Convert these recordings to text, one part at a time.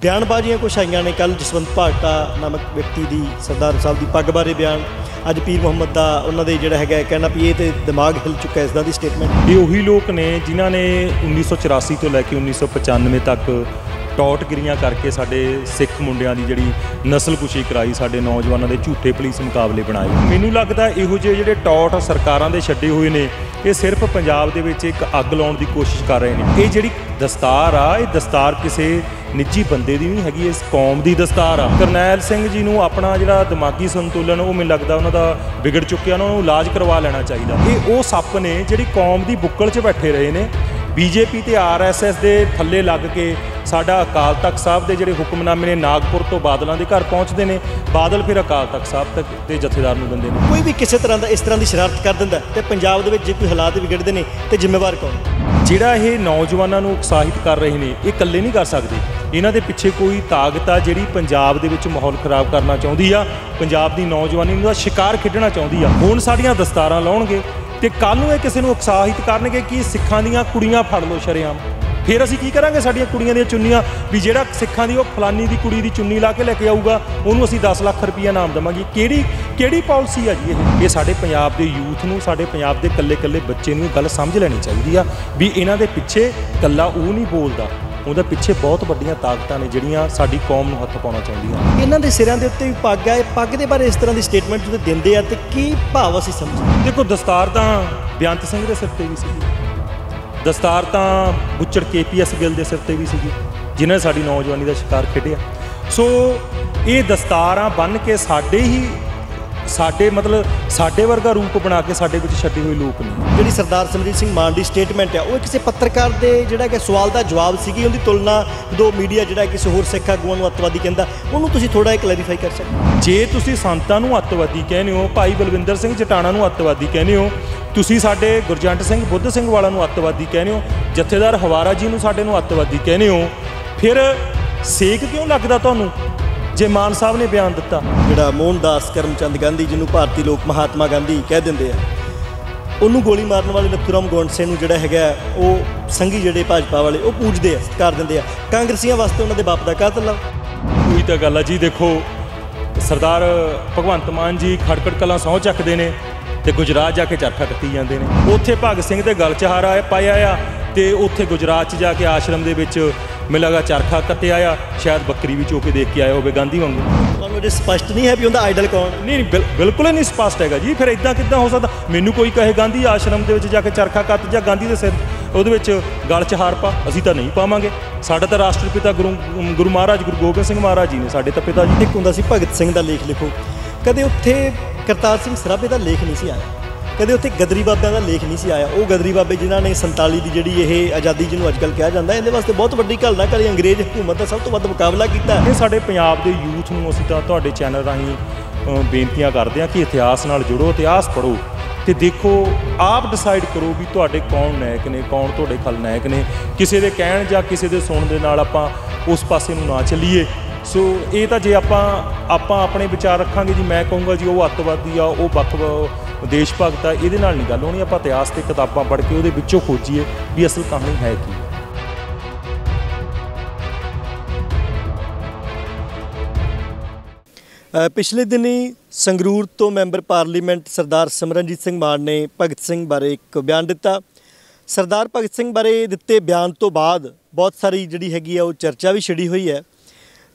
ਬਿਆਨਬਾਜ਼ੀਆਂ ਕੁਝ ਆਈਆਂ ਨੇ ਕੱਲ ਜਸਵੰਤ ਭਾਟਾ ਨਾਮਕ ਵਿਅਕਤੀ ਦੀ ਸਰਦਾਰ ਸਾਹਿਬ ਦੀ ਪੱਗ ਬਾਰੇ ਬਿਆਨ ਅੱਜ ਪੀਰ ਮੁਹੰਮਦ ਦਾ ਉਹਨਾਂ ਦੇ ਜਿਹੜਾ ਹੈਗਾ ਕਹਿਣਾ ਵੀ ਇਹ ਤੇ ਦਿਮਾਗ ਹਿਲ ਚੁੱਕਾ ਇਸ ਦਾ ਦੀ ਸਟੇਟਮੈਂਟ ਇਹ ਉਹੀ ਲੋਕ ਨੇ ਜਿਨ੍ਹਾਂ ਨੇ 1984 ਤੋਂ ਲੈ ਕੇ 1995 ਤੱਕ ਟੌਟ ਗਿਰੀਆਂ ਕਰਕੇ ਸਾਡੇ ਸਿੱਖ ਮੁੰਡਿਆਂ ਦੀ ਜਿਹੜੀ ਨਸਲ ਕੁਸ਼ੀ ਕਰਾਈ ਸਾਡੇ ਨੌਜਵਾਨਾਂ ਦੇ ਝੂਠੇ ਪੁਲਿਸ ਮੁਕਾਬਲੇ ਬਣਾਏ ਮੈਨੂੰ ਲੱਗਦਾ ਇਹੋ ਜਿਹੇ ਜਿਹੜੇ ਟੌਟ ਸਰਕਾਰਾਂ ਦੇ ਛੱਡੇ ਹੋਏ ਨੇ ਇਹ ਸਿਰਫ ਪੰਜਾਬ ਦੇ ਵਿੱਚ ਇੱਕ ਅੱਗ ਲਾਉਣ ਦੀ ਕੋਸ਼ਿਸ਼ ਕਰ ਰਹੇ ਨੇ ਇਹ ਜਿਹੜੀ ਦਸਤਾਰ ਆ ਇਹ ਦਸਤਾਰ ਕਿਸੇ ਨਿੱਜੀ ਬੰਦੇ ਦੀ ਨਹੀਂ ਹੈਗੀ ਇਸ ਕੌਮ ਦੀ ਦਸਤਾਰ ਆ ਕਰਨੈਲ ਸਿੰਘ ਜੀ ਨੂੰ ਆਪਣਾ ਜਿਹੜਾ ਦਿਮਾਗੀ ਸੰਤੁਲਨ ਉਹ ਮੈਨੂੰ ਲੱਗਦਾ ਉਹਨਾਂ ਦਾ ਵਿਗੜ ਚੁੱਕਿਆ ਉਹਨਾਂ ਨੂੰ ਇਲਾਜ ਕਰਵਾ ਲੈਣਾ ਚਾਹੀਦਾ ਇਹ ਉਹ ਸੱਪ ਨੇ ਜਿਹੜੀ ਕੌਮ ਦੀ ਬੁੱਕਲ 'ਚ ਬੈਠੇ ਰਹੇ ਨੇ ਬੀਜੇਪੀ ਤੇ ਆਰਐਸਐਸ ਦੇ ਥੱਲੇ ਲੱਗ ਕੇ ਸਾਡਾ ਅਕਾਲ ਤਖਤ ਸਾਹਿਬ ਦੇ ਜਿਹੜੇ ਹੁਕਮਨਾਮੇ ਨੇ ਨਾਗਪੁਰ ਤੋਂ ਬਾਦਲਾਂ ਦੇ ਘਰ ਪਹੁੰਚਦੇ ਨੇ ਬਾਦਲ ਫਿਰ ਅਕਾਲ ਤਖਤ ਸਾਹਿਬ ਤੱਕ ਦੇ ਜਥੇਦਾਰ ਨੂੰ ਦਿੰਦੇ ਨੇ ਕੋਈ ਵੀ ਕਿਸੇ ਤਰ੍ਹਾਂ ਦਾ ਇਸ ਤਰ੍ਹਾਂ ਦੀ ਸ਼ਰਾਰਤ ਕਰ ਦਿੰਦਾ ਤੇ ਪੰਜਾਬ ਦੇ ਵਿੱਚ ਜੇ ਕੋਈ ਹਾਲਾਤ ਵਿਗੜਦੇ ਨੇ ਤੇ ਜ਼ਿੰਮੇਵਾਰ ਕੌਣ ਜਿਹੜਾ ਇਹ ਨੌਜਵਾਨਾਂ ਨੂੰ ਉਤਸ਼ਾਹਿਤ ਕਰ ਰਹੇ ਨੇ ਇਹ ਇਕੱਲੇ ਨਹੀਂ ਕਰ ਸਕਦੇ ਇਹਨਾਂ ਦੇ ਪਿੱਛੇ ਕੋਈ ਤਾਕਤ ਆ ਜਿਹੜੀ ਪੰਜਾਬ ਦੇ ਵਿੱਚ ਮਾਹੌਲ ਖਰਾਬ ਕਰਨਾ ਚਾਹੁੰਦੀ ਆ ਪੰਜਾਬ ਦੀ ਨੌਜਵਾਨੀ ਨੂੰ ਦਾ ਸ਼ਿਕਾਰ ਖੇਡਣਾ ਚਾਹੁੰਦੀ ਆ ਹੁਣ ਸਾਡੀਆਂ ਦਸਤਾਰਾਂ ਲਾਉਣਗੇ ਤੇ ਕੱਲ ਨੂੰ ਇਹ ਕਿਸੇ ਨੂੰ ਉਕਸਾਹਿਤ ਕਰਨਗੇ ਕਿ ਸਿੱਖਾਂ ਦੀਆਂ ਕੁੜੀਆਂ ਫੜ ਲਓ ਸ਼ਰਿਆਮ ਫਿਰ ਅਸੀਂ ਕੀ ਕਰਾਂਗੇ ਸਾਡੀਆਂ ਕੁੜੀਆਂ ਦੀਆਂ ਚੁੰਨੀਆਂ ਵੀ ਜਿਹੜਾ ਸਿੱਖਾਂ ਦੀ ਉਹ ਫਲਾਨੀ ਦੀ ਕੁੜੀ ਦੀ ਚੁੰਨੀ ਲਾ ਕੇ ਲੈ ਕੇ ਆਊਗਾ ਉਹਨੂੰ ਅਸੀਂ 10 ਲੱਖ ਰੁਪਈਆ ਨਾਮ ਦੇਵਾਂਗੇ ਕਿਹੜੀ ਕਿਹੜੀ ਪਾਲਿਸੀ ਆ ਜੀ ਇਹ ਇਹ ਸਾਡੇ ਪੰਜਾਬ ਦੇ ਯੂਥ ਨੂੰ ਸਾਡੇ ਪੰਜਾਬ ਦੇ ਕੱਲੇ-ਕੱਲੇ ਬੱਚੇ ਨੂੰ ਗੱਲ ਸਮਝ ਲੈਣੀ ਚਾਹੀਦੀ ਆ ਵੀ ਇਹਨਾਂ ਦੇ ਪਿੱਛੇ ਕੱਲਾ ਉਹ ਨਹੀਂ ਬੋਲਦਾ ਉਹਦੇ ਪਿੱਛੇ ਬਹੁਤ ਵੱਡੀਆਂ ਤਾਕਤਾਂ ਨੇ ਜਿਹੜੀਆਂ ਸਾਡੀ ਕੌਮ ਨੂੰ ਹੱਥ ਪਾਉਣਾ ਚਾਹੁੰਦੀਆਂ ਇਹਨਾਂ ਦੇ ਸਿਰਾਂ ਦੇ ਉੱਤੇ ਵੀ ਪੱਗ ਹੈ ਪੱਗ ਦੇ ਬਾਰੇ ਇਸ ਤਰ੍ਹਾਂ ਦੀ ਸਟੇਟਮੈਂਟ ਜਿਹੜੇ ਦਿੰਦੇ ਆ ਤੇ ਕੀ ਭਾਵ ਅਸੀਂ ਸਮਝਦੇ ਦੇਖੋ ਦਸਤਾਰ ਤਾਂ ਬਿਆੰਤ ਸਿੰਘ ਦੇ ਸਿਰ ਤੇ ਵੀ ਸੀਗੀ ਦਸਤਾਰ ਤਾਂ ਬੁੱਚੜ ਕੇਪੀਐਸ ਗਿੱਲ ਦੇ ਸਿਰ ਤੇ ਵੀ ਸੀਗੀ ਜਿਨ੍ਹਾਂ ਸਾਡੀ ਨੌਜਵਾਨੀ ਦਾ ਸ਼ਿਕਾਰ ਖੇਡਿਆ ਸੋ ਇਹ ਦਸਤਾਰਾਂ ਬੰਨ ਕੇ ਸਾਡੇ ਹੀ ਸਾਡੇ ਮਤਲਬ ਸਾਡੇ ਵਰਗਾ ਰੂਪ ਬਣਾ ਕੇ ਸਾਡੇ ਵਿੱਚ ਛੱਡੀ ਹੋਈ ਲੋਕ ਨੇ ਜਿਹੜੀ ਸਰਦਾਰ ਸਮਰੀਤ ਸਿੰਘ ਮਾਨ ਦੀ ਸਟੇਟਮੈਂਟ ਹੈ ਉਹ ਕਿਸੇ ਪੱਤਰਕਾਰ ਦੇ ਜਿਹੜਾ ਕਿ ਸਵਾਲ ਦਾ ਜਵਾਬ ਸੀਗੀ ਉਹਦੀ ਤੁਲਨਾ ਦੋ ਮੀਡੀਆ ਜਿਹੜਾ ਕਿਸੇ ਹੋਰ ਸਿੱਖ ਆਗੂਆਂ ਨੂੰ ਅੱਤਵਾਦੀ ਕਹਿੰਦਾ ਉਹਨੂੰ ਤੁਸੀਂ ਥੋੜਾ ਜਿਹਾ ਕਲੈਰੀਫਾਈ ਕਰ ਸਕਦੇ ਜੇ ਤੁਸੀਂ ਸੰਤਾਂ ਨੂੰ ਅੱਤਵਾਦੀ ਕਹਿੰਦੇ ਹੋ ਭਾਈ ਬਲਵਿੰਦਰ ਸਿੰਘ ਜਟਾਣਾ ਨੂੰ ਅੱਤਵਾਦੀ ਕਹਿੰਦੇ ਹੋ ਤੁਸੀਂ ਸਾਡੇ ਗੁਰਜੰਟ ਸਿੰਘ ਬੁੱਧ ਸਿੰਘ ਵਾਲਾ ਨੂੰ ਅੱਤਵਾਦੀ ਕਹਿੰਦੇ ਹੋ ਜਥੇਦਾਰ ਹਵਾਰਾ ਜੀ ਨੂੰ ਸਾਡੇ ਨੂੰ ਅੱਤਵਾਦੀ ਕਹਿੰਦੇ ਹੋ ਫਿਰ ਸੇਕ ਕਿਉਂ ਲੱਗਦਾ ਤੁਹਾਨੂੰ ਜੇ ਮਾਨ ਸਾਹਿਬ ਨੇ ਬਿਆਨ ਦਿੱਤਾ ਜਿਹੜਾ ਮੋਹਨਦਾਸ ਕਰਮਚੰਦ ਗਾਂਧੀ ਜਿਹਨੂੰ ਭਾਰਤੀ ਲੋਕ ਮਹਾਤਮਾ ਗਾਂਧੀ ਕਹਿ ਦਿੰਦੇ ਆ ਉਹਨੂੰ ਗੋਲੀ ਮਾਰਨ ਵਾਲੇ ਨਥੂਰਾਮ ਗੋਂਡਸੇ ਨੂੰ ਜਿਹੜਾ ਹੈਗਾ ਉਹ ਸੰਗੀ ਜਿਹੜੇ ਭਾਜਪਾ ਵਾਲੇ ਉਹ ਪੂਜਦੇ ਆ ਕਰ ਦਿੰਦੇ ਆ ਕਾਂਗਰਸੀਆਂ ਵਾਸਤੇ ਉਹਨਾਂ ਦੇ ਬਾਪ ਦਾ ਕਾਤਲ ਆ ਕੋਈ ਤਾਂ ਗੱਲ ਆ ਜੀ ਦੇਖੋ ਸਰਦਾਰ ਭਗਵੰਤ ਮਾਨ ਜੀ ਖੜਕੜ ਕਲਾਂ ਸੌ ਚੱਕਦੇ ਨੇ ਤੇ ਗੁਜਰਾਤ ਜਾ ਕੇ ਚਰਖਾ ਕੱਤੀ ਜਾਂਦੇ ਨੇ ਉੱਥੇ ਭਗਤ ਸਿੰਘ ਦੇ ਗਲ 'ਚ ਪਾਇਆ ਆ ਤੇ ਉੱਥੇ ਗੁਜਰਾਤ 'ਚ ਜਾ ਕੇ ਆਸ਼ਰਮ ਦੇ ਵਿੱਚ ਮੈਨੂੰ ਲੱਗਾ ਚਰਖਾ ਕੱਤੇ ਆ ਸ਼ਾਇਦ ਬੱਕਰੀ ਵੀ ਚੋ ਕੇ ਦੇਖ ਕੇ ਆਇਆ ਹੋਵੇ ਗਾਂਧੀ ਵਾਂਗੂ ਤੁਹਾਨੂੰ ਇਹ ਸਪਸ਼ਟ ਨਹੀਂ ਹੈ ਵੀ ਉਹਦਾ ਆਈਡਲ ਕੌਣ ਨਹੀਂ ਬਿਲਕੁਲ ਨਹੀਂ ਸਪਸ਼ਟ ਹੈਗਾ ਜੀ ਫਿਰ ਇਦਾਂ ਕਿੱਦਾਂ ਹੋ ਸਕਦਾ ਮੈਨੂੰ ਕੋਈ ਕਹੇ ਗਾਂਧੀ ਆਸ਼ਰਮ ਦੇ ਵਿੱਚ ਜਾ ਕੇ ਚਰਖਾ ਕੱਤ ਜਾਂ ਗਾਂਧੀ ਦੇ ਸਿਰ ਉਹਦੇ ਵਿੱਚ ਗਲ 'ਚ ਹਾਰ ਪਾ ਅਸੀਂ ਤਾਂ ਨਹੀਂ ਪਾਵਾਂਗੇ ਸਾਡਾ ਤਾਂ ਰਾਸ਼ਟਰਪਿਤਾ ਗੁਰੂ ਗੁਰੂ ਮਹਾਰਾਜ ਗੁਰੂ ਗੋਬਿੰਦ ਸਿੰਘ ਮਹਾਰਾਜ ਜੀ ਨੇ ਸਾਡੇ ਤਾਂ ਪਿਤਾ ਜੀ ਇੱਕ ਹੁੰਦਾ ਸੀ ਭਗਤ ਸਿੰਘ ਦਾ ਲੇਖ ਲਿਖੋ ਕਦੇ ਉੱਥੇ ਕਰਤਾਰ ਸਿੰਘ ਸਰਾਭੇ ਦਾ ਲੇਖ ਨਹੀਂ ਸੀ ਆਇਆ ਕਦੇ ਉੱਥੇ ਗਦਰੀ ਬਾਬਿਆਂ ਦਾ ਲੇਖ ਨਹੀਂ ਸੀ ਆਇਆ ਉਹ ਗਦਰੀ ਬਾਬੇ ਜਿਨ੍ਹਾਂ ਨੇ 47 ਦੀ ਜਿਹੜੀ ਇਹ ਆਜ਼ਾਦੀ ਜਿਹਨੂੰ ਅੱਜਕੱਲ ਕਿਹਾ ਜਾਂਦਾ ਇਹਦੇ ਵਾਸਤੇ ਬਹੁਤ ਵੱਡੀ ਘਲਣਾ ਕਰੀ ਅੰਗਰੇਜ਼ ਹਕੂਮਤ ਦਾ ਸਭ ਤੋਂ ਵੱਧ ਮੁਕਾਬਲਾ ਕੀਤਾ ਇਹ ਸਾਡੇ ਪੰਜਾਬ ਦੇ ਯੂਥ ਨੂੰ ਅਸੀਂ ਤਾਂ ਤੁਹਾਡੇ ਚੈਨਲ ਰਾਹੀਂ ਬੇਨਤੀਆਂ ਕਰਦੇ ਹਾਂ ਕਿ ਇਤਿਹਾਸ ਨਾਲ ਜੁੜੋ ਇਤਿਹਾਸ ਪੜੋ ਤੇ ਦੇਖੋ ਆਪ ਡਿਸਾਈਡ ਕਰੋ ਵੀ ਤੁਹਾਡੇ ਕੌਣ ਨਾਇਕ ਨੇ ਕੌਣ ਤੁਹਾਡੇ ਖਲਨਾਇਕ ਨੇ ਕਿਸੇ ਦੇ ਕਹਿਣ ਜਾਂ ਕਿਸੇ ਦੇ ਸੁਣਨ ਦੇ ਨਾਲ ਆਪਾਂ ਉਸ ਪਾਸੇ ਨੂੰ ਨਾ ਚੱਲੀਏ ਸੋ ਇਹ ਤਾਂ ਜੇ ਆਪਾਂ ਆਪਾਂ ਆਪਣੇ ਵਿਚਾਰ ਰੱਖਾਂਗੇ ਜੀ ਮੈਂ ਕਹੂੰਗਾ ਜੀ ਉਹ ਅੱਤਵਾਦੀ ਆ ਉਹ ਵੱਖ ਦੇਸ਼ ਭਗਤ ਆ ਇਹਦੇ ਨਾਲ ਨਹੀਂ ਗੱਲ ਹੋਣੀ ਆਪਾਂ ਇਤਿਹਾਸ ਤੇ ਕਿਤਾਬਾਂ ਪੜ੍ਹ ਕੇ ਉਹਦੇ ਵਿੱਚੋਂ ਖੋਜੀਏ ਵੀ ਅਸਲ ਕਹਾਣੀ ਹੈ ਕੀ ਪਿਛਲੇ ਦਿਨੀ ਸੰਗਰੂਰ ਤੋਂ ਮੈਂਬਰ ਪਾਰਲੀਮੈਂਟ ਸਰਦਾਰ ਸਮਰਨਜੀਤ ਸਿੰਘ ਮਾਨ ਨੇ ਭਗਤ ਸਿੰਘ ਬਾਰੇ ਇੱਕ ਬਿਆਨ ਦਿੱਤਾ ਸਰਦਾਰ ਭਗਤ ਸਿੰਘ ਬਾਰੇ ਦਿੱਤੇ ਬਿਆਨ ਤੋਂ ਬਾਅਦ ਬਹੁਤ ਸਾਰੀ ਜਿਹੜੀ ਹੈਗੀ ਆ ਉਹ ਚਰਚਾ ਵੀ ਛਿੜੀ ਹੋਈ ਹੈ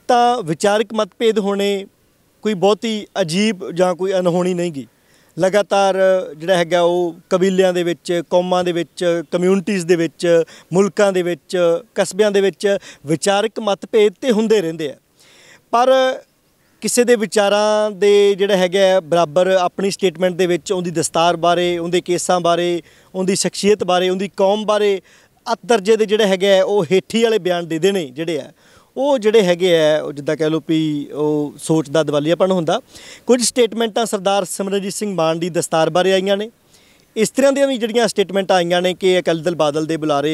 ਤਾਂ ਵਿਚਾਰਕ ਮਤਭੇਦ ਹੋਣੇ ਕੋਈ ਬਹੁਤੀ ਅਜੀਬ ਜਾਂ ਕੋਈ ਅਨਹੋਣੀ ਨਹੀਂ ਗਈ ਲਗਾਤਾਰ ਜਿਹੜਾ ਹੈਗਾ ਉਹ ਕਬੀਲਿਆਂ ਦੇ ਵਿੱਚ ਕੌਮਾਂ ਦੇ ਵਿੱਚ ਕਮਿਊਨਿਟੀਆਂ ਦੇ ਵਿੱਚ ਮੁਲਕਾਂ ਦੇ ਵਿੱਚ ਕਸਬਿਆਂ ਦੇ ਵਿੱਚ ਵਿਚਾਰਕ ਮਤਭੇਦ ਤੇ ਹੁੰਦੇ ਰਹਿੰਦੇ ਆ ਪਰ ਕਿਸੇ ਦੇ ਵਿਚਾਰਾਂ ਦੇ ਜਿਹੜਾ ਹੈਗਾ ਬਰਾਬਰ ਆਪਣੀ ਸਟੇਟਮੈਂਟ ਦੇ ਵਿੱਚ ਉਹਦੀ ਦਸਤਾਰ ਬਾਰੇ ਉਹਦੇ ਕੇਸਾਂ ਬਾਰੇ ਉਹਦੀ ਸ਼ਖਸੀਅਤ ਬਾਰੇ ਉਹਦੀ ਕੌਮ ਬਾਰੇ ਅਤਰਜੇ ਦੇ ਜਿਹੜਾ ਹੈਗਾ ਉਹ ਹੇਠੀ ਵਾਲੇ ਬਿਆਨ ਦੇ ਦੇਣੇ ਜਿਹੜੇ ਆ ਉਹ ਜਿਹੜੇ ਹੈਗੇ ਆ ਜਿੱਦਾਂ ਕਹਿ ਲੋ ਵੀ ਉਹ ਸੋਚ ਦਾ ਦਿਵਾਲੀਆਪਣ ਹੁੰਦਾ ਕੁਝ ਸਟੇਟਮੈਂਟਾਂ ਸਰਦਾਰ ਸਿਮਰਜੀਤ ਸਿੰਘ ਮਾਨ ਦੀ ਦਸਤਾਰ ਬਾਰੇ ਆਈਆਂ ਨੇ ਇਸ ਤਰ੍ਹਾਂ ਦੀਆਂ ਵੀ ਜਿਹੜੀਆਂ ਸਟੇਟਮੈਂਟਾਂ ਆਈਆਂ ਨੇ ਕਿ ਅਕਾਲੀ ਦਲ ਬਾਦਲ ਦੇ ਬੁਲਾਰੇ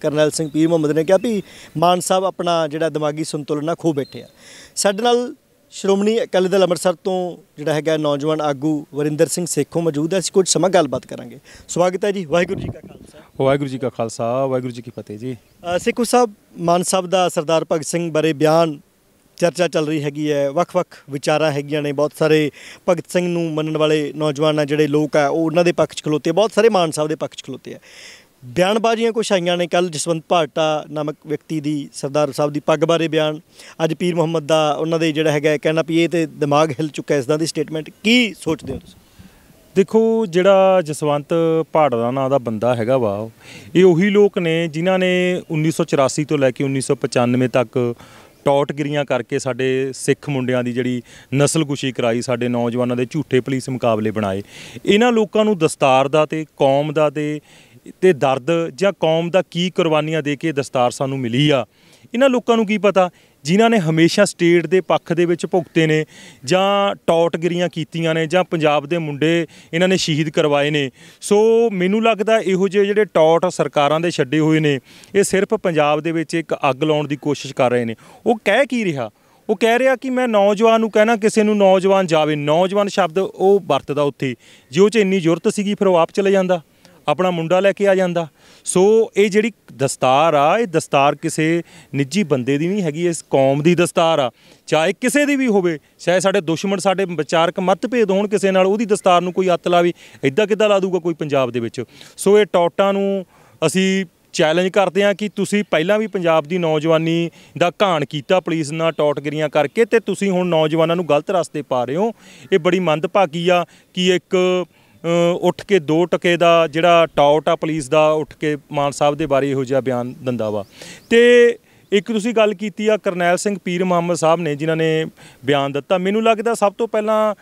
ਕਰਨਲ ਸਿੰਘ ਪੀਰ ਮੁਹੰਮਦ ਨੇ ਕਿਹਾ ਵੀ ਮਾਨ ਸਾਹਿਬ ਆਪਣਾ ਜਿਹੜਾ ਦਿਮਾਗੀ ਸੰਤੁਲਨ ਨਾ ਖੋ ਬੈਠੇ ਆ ਸਾਡੇ ਨਾਲ ਸ਼੍ਰੋਮਣੀ ਅਕਾਲੀ ਦਲ ਅੰਮ੍ਰਿਤਸਰ ਤੋਂ ਜਿਹੜਾ ਹੈਗਾ ਨੌਜਵਾਨ ਆਗੂ ਵਰਿੰਦਰ ਸਿੰਘ ਸੇਖੋ ਮੌਜੂਦ ਹੈ ਅਸੀਂ ਕੁਝ ਸਮਾਂ ਗੱਲਬਾਤ ਕਰਾਂਗੇ ਸਵਾਗਤ ਹੈ ਜੀ ਵਾਹਿਗੁਰੂ ਜੀ ਕਾ ਖਾਲਸਾ ਵਾਹਿਗੁਰੂ ਜੀ ਕਾ ਖਾਲਸਾ ਵਾਹਿਗੁਰੂ ਜੀ ਕੀ ਫਤਿਹ ਜੀ ਸੇਖੋ ਸਾਹਿਬ ਮਾਨ ਸਾਹਿਬ ਦਾ ਸਰਦਾਰ ਭਗਤ ਸਿੰਘ ਬਾਰੇ ਬਿਆਨ ਚਰਚਾ ਚੱਲ ਰਹੀ ਹੈਗੀ ਹੈ ਵੱਖ-ਵੱਖ ਵਿਚਾਰਾਂ ਹੈਗੀਆਂ ਨੇ ਬਹੁਤ ਸਾਰੇ ਭਗਤ ਸਿੰਘ ਨੂੰ ਮੰਨਣ ਵਾਲੇ ਨੌਜਵਾਨ ਆ ਜਿਹੜੇ ਲੋਕ ਆ ਉਹ ਉਹਨਾਂ ਦੇ ਪੱਖ 'ਚ ਖਲੋਤੇ ਬਹੁਤ ਸਾਰੇ ਮਾਨ ਸਾਹਿਬ ਦੇ ਪੱਖ 'ਚ ਖਲੋਤੇ ਆ ਬਿਆਨਬਾਜ਼ੀਆਂ ਕੁਝ ਆਈਆਂ ਨੇ ਕੱਲ ਜਸਵੰਤ ਭਾਟਾ ਨਾਮਕ ਵਿਅਕਤੀ ਦੀ ਸਰਦਾਰ ਸਾਹਿਬ ਦੀ ਪੱਗ ਬਾਰੇ ਬਿਆਨ ਅੱਜ ਪੀਰ ਮੁਹੰਮਦ ਦਾ ਉਹਨਾਂ ਦੇ ਜਿਹੜਾ ਹੈਗਾ ਕਹਿਣਾ ਵੀ ਇਹ ਤੇ ਦਿਮਾਗ ਹਿਲ ਚੁੱਕਾ ਇਸ ਦਾ ਦੀ ਸਟੇਟਮੈਂਟ ਕੀ ਸੋਚਦੇ ਹੋ ਤੁਸੀਂ ਦੇਖੋ ਜਿਹੜਾ ਜਸਵੰਤ ਭਾਟਾ ਦਾ ਨਾਂ ਦਾ ਬੰਦਾ ਹੈਗਾ ਵਾ ਇਹ ਉਹੀ ਲੋਕ ਨੇ ਜਿਨ੍ਹਾਂ ਨੇ 1984 ਤੋਂ ਲੈ ਕੇ 1995 ਤੱਕ ਟੌਟਗਿਰੀਆਂ ਕਰਕੇ ਸਾਡੇ ਸਿੱਖ ਮੁੰਡਿਆਂ ਦੀ ਜਿਹੜੀ ਨਸਲਕੁਸ਼ੀ ਕਰਾਈ ਸਾਡੇ ਨੌਜਵਾਨਾਂ ਦੇ ਝੂਠੇ ਪੁਲਿਸ ਮੁਕਾਬਲੇ ਬਣਾਏ ਇਹਨਾਂ ਲੋਕਾਂ ਨੂੰ ਦਸਤਾਰ ਦਾ ਤੇ ਕੌਮ ਦਾ ਤੇ ਤੇ ਦਰਦ ਜਾਂ ਕੌਮ ਦਾ ਕੀ ਕੁਰਬਾਨੀਆਂ ਦੇ ਕੇ ਦਸਤਾਰ ਸਾਨੂੰ ਮਿਲੀ ਆ ਇਹਨਾਂ ਲੋਕਾਂ ਨੂੰ ਕੀ ਪਤਾ ਜਿਨ੍ਹਾਂ ਨੇ ਹਮੇਸ਼ਾ ਸਟੇਟ ਦੇ ਪੱਖ ਦੇ ਵਿੱਚ ਭੁਗਤੇ ਨੇ ਜਾਂ ਟੌਟਗਰੀਆਂ ਕੀਤੀਆਂ ਨੇ ਜਾਂ ਪੰਜਾਬ ਦੇ ਮੁੰਡੇ ਇਹਨਾਂ ਨੇ ਸ਼ਹੀਦ ਕਰਵਾਏ ਨੇ ਸੋ ਮੈਨੂੰ ਲੱਗਦਾ ਇਹੋ ਜਿਹੇ ਜਿਹੜੇ ਟੌਟ ਸਰਕਾਰਾਂ ਦੇ ਛੱਡੇ ਹੋਏ ਨੇ ਇਹ ਸਿਰਫ ਪੰਜਾਬ ਦੇ ਵਿੱਚ ਇੱਕ ਅੱਗ ਲਾਉਣ ਦੀ ਕੋਸ਼ਿਸ਼ ਕਰ ਰਹੇ ਨੇ ਉਹ ਕਹਿ ਕੀ ਰਿਹਾ ਉਹ ਕਹਿ ਰਿਹਾ ਕਿ ਮੈਂ ਨੌਜਵਾਨ ਨੂੰ ਕਹਿਣਾ ਕਿਸੇ ਨੂੰ ਨੌਜਵਾਨ ਜਾਵੇ ਨੌਜਵਾਨ ਸ਼ਬਦ ਉਹ ਵਰਤਦਾ ਉੱਥੇ ਜਿਉਂ 'ਚ ਇੰਨੀ ਜ਼ਰੂਰਤ ਸੀਗੀ ਫਿਰ ਉਹ ਆਪ ਚਲੇ ਜਾਂਦਾ ਆਪਣਾ ਮੁੰਡਾ ਲੈ ਕੇ ਆ ਜਾਂਦਾ ਸੋ ਇਹ ਜਿਹੜੀ ਦਸਤਾਰ ਆ ਇਹ ਦਸਤਾਰ ਕਿਸੇ ਨਿੱਜੀ ਬੰਦੇ ਦੀ ਨਹੀਂ ਹੈਗੀ ਇਸ ਕੌਮ ਦੀ ਦਸਤਾਰ ਆ ਚਾਹੇ ਕਿਸੇ ਦੀ ਵੀ ਹੋਵੇ ਚਾਹੇ ਸਾਡੇ ਦੁਸ਼ਮਣ ਸਾਡੇ ਵਿਚਾਰਕ ਮਤਭੇਦ ਹੋਣ ਕਿਸੇ ਨਾਲ ਉਹਦੀ ਦਸਤਾਰ ਨੂੰ ਕੋਈ ਹੱਤ ਲਾਵੇ ਐਦਾਂ ਕਿੱਦਾਂ ਲਾ ਦੂਗਾ ਕੋਈ ਪੰਜਾਬ ਦੇ ਵਿੱਚ ਸੋ ਇਹ ਟੌਟਾਂ ਨੂੰ ਅਸੀਂ ਚੈਲੰਜ ਕਰਦੇ ਆ ਕਿ ਤੁਸੀਂ ਪਹਿਲਾਂ ਵੀ ਪੰਜਾਬ ਦੀ ਨੌਜਵਾਨੀ ਦਾ ਘਾਣ ਕੀਤਾ ਪੁਲਿਸ ਨਾਲ ਟੌਟਗਰੀਆਂ ਕਰਕੇ ਤੇ ਤੁਸੀਂ ਹੁਣ ਨੌਜਵਾਨਾਂ ਨੂੰ ਗਲਤ ਰਸਤੇ ਪਾ ਰਹੇ ਹੋ ਇਹ ਬੜੀ ਮੰਦਭਾਗੀ ਆ ਕਿ ਇੱਕ ਉੱਠ ਕੇ ਦੋ ਟਕੇ ਦਾ ਜਿਹੜਾ ਟਾਊਟ ਆ ਪੁਲਿਸ ਦਾ ਉੱਠ ਕੇ ਮਾਨ ਸਾਹਿਬ ਦੇ ਬਾਰੇ ਇਹੋ ਜਿਹਾ ਬਿਆਨ ਦਿੰਦਾ ਵਾ ਤੇ ਇੱਕ ਤੁਸੀਂ ਗੱਲ ਕੀਤੀ ਆ ਕਰਨੈਲ ਸਿੰਘ ਪੀਰ ਮੁਹੰਮਦ ਸਾਹਿਬ ਨੇ ਜਿਨ੍ਹਾਂ ਨੇ ਬਿਆਨ ਦਿੱਤਾ ਮੈਨੂੰ ਲੱਗਦਾ ਸਭ ਤੋਂ ਪਹਿਲਾਂ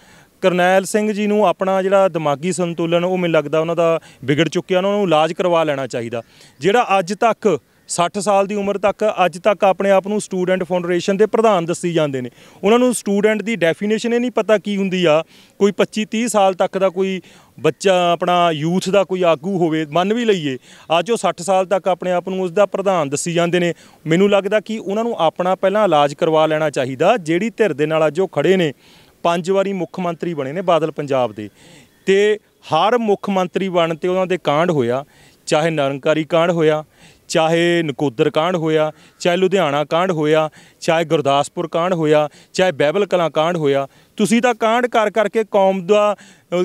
ਕਰਨੈਲ ਸਿੰਘ ਜੀ ਨੂੰ ਆਪਣਾ ਜਿਹੜਾ ਦਿਮਾਗੀ ਸੰਤੁਲਨ ਉਹ ਮੈਨੂੰ ਲੱਗਦਾ ਉਹਨਾਂ ਦਾ ਵਿਗੜ ਚੁੱਕਿਆ ਉਹਨਾਂ ਨੂੰ ਇਲਾਜ ਕਰਵਾ ਲੈਣਾ ਚਾਹੀਦਾ ਜਿਹੜਾ ਅੱਜ ਤੱਕ 60 ਸਾਲ ਦੀ ਉਮਰ ਤੱਕ ਅੱਜ ਤੱਕ ਆਪਣੇ ਆਪ ਨੂੰ ਸਟੂਡੈਂਟ ਫਾਊਂਡੇਸ਼ਨ ਦੇ ਪ੍ਰਧਾਨ ਦੱਸੀ ਜਾਂਦੇ ਨੇ ਉਹਨਾਂ ਨੂੰ ਸਟੂਡੈਂਟ ਦੀ ਡੈਫੀਨੇਸ਼ਨ ਇਹ ਨਹੀਂ ਪਤਾ ਕੀ ਹੁੰਦੀ ਆ ਕੋਈ 25 30 ਸਾਲ ਤੱਕ ਦਾ ਕੋਈ ਬੱਚਾ ਆਪਣਾ ਯੂਥ ਦਾ ਕੋਈ ਆਗੂ ਹੋਵੇ ਮੰਨ ਵੀ ਲਈਏ ਅੱਜ ਉਹ 60 ਸਾਲ ਤੱਕ ਆਪਣੇ ਆਪ ਨੂੰ ਉਸ ਦਾ ਪ੍ਰਧਾਨ ਦੱਸੀ ਜਾਂਦੇ ਨੇ ਮੈਨੂੰ ਲੱਗਦਾ ਕਿ ਉਹਨਾਂ ਨੂੰ ਆਪਣਾ ਪਹਿਲਾਂ ਇਲਾਜ ਕਰਵਾ ਲੈਣਾ ਚਾਹੀਦਾ ਜਿਹੜੀ ਧਿਰ ਦੇ ਨਾਲ ਅੱਜ ਉਹ ਖੜੇ ਨੇ ਪੰਜ ਵਾਰੀ ਮੁੱਖ ਮੰਤਰੀ ਬਣੇ ਨੇ ਬਾਦਲ ਪੰਜਾਬ ਦੇ ਤੇ ਹਰ ਮੁੱਖ ਮੰਤਰੀ ਬਣਨ ਤੇ ਉਹਨਾਂ ਦੇ ਕਾਂਡ ਹੋਇਆ ਚਾਹੇ ਨਰਨਕਾਰੀ ਕਾਂਡ ਹੋਇਆ ਚਾਹੇ ਨਕੋਦਰ ਕਾਂਡ ਹੋਇਆ ਚਾਹੇ ਲੁਧਿਆਣਾ ਕਾਂਡ ਹੋਇਆ ਚਾਹੇ ਗੁਰਦਾਸਪੁਰ ਕਾਂਡ ਹੋਇਆ ਚਾਹੇ ਬੈਬਲ ਕਲਾਂ ਕਾਂਡ ਹੋਇਆ ਤੁਸੀਂ ਤਾਂ ਕਾਂਡ ਕਰ ਕਰਕੇ ਕੌਮ ਦਾ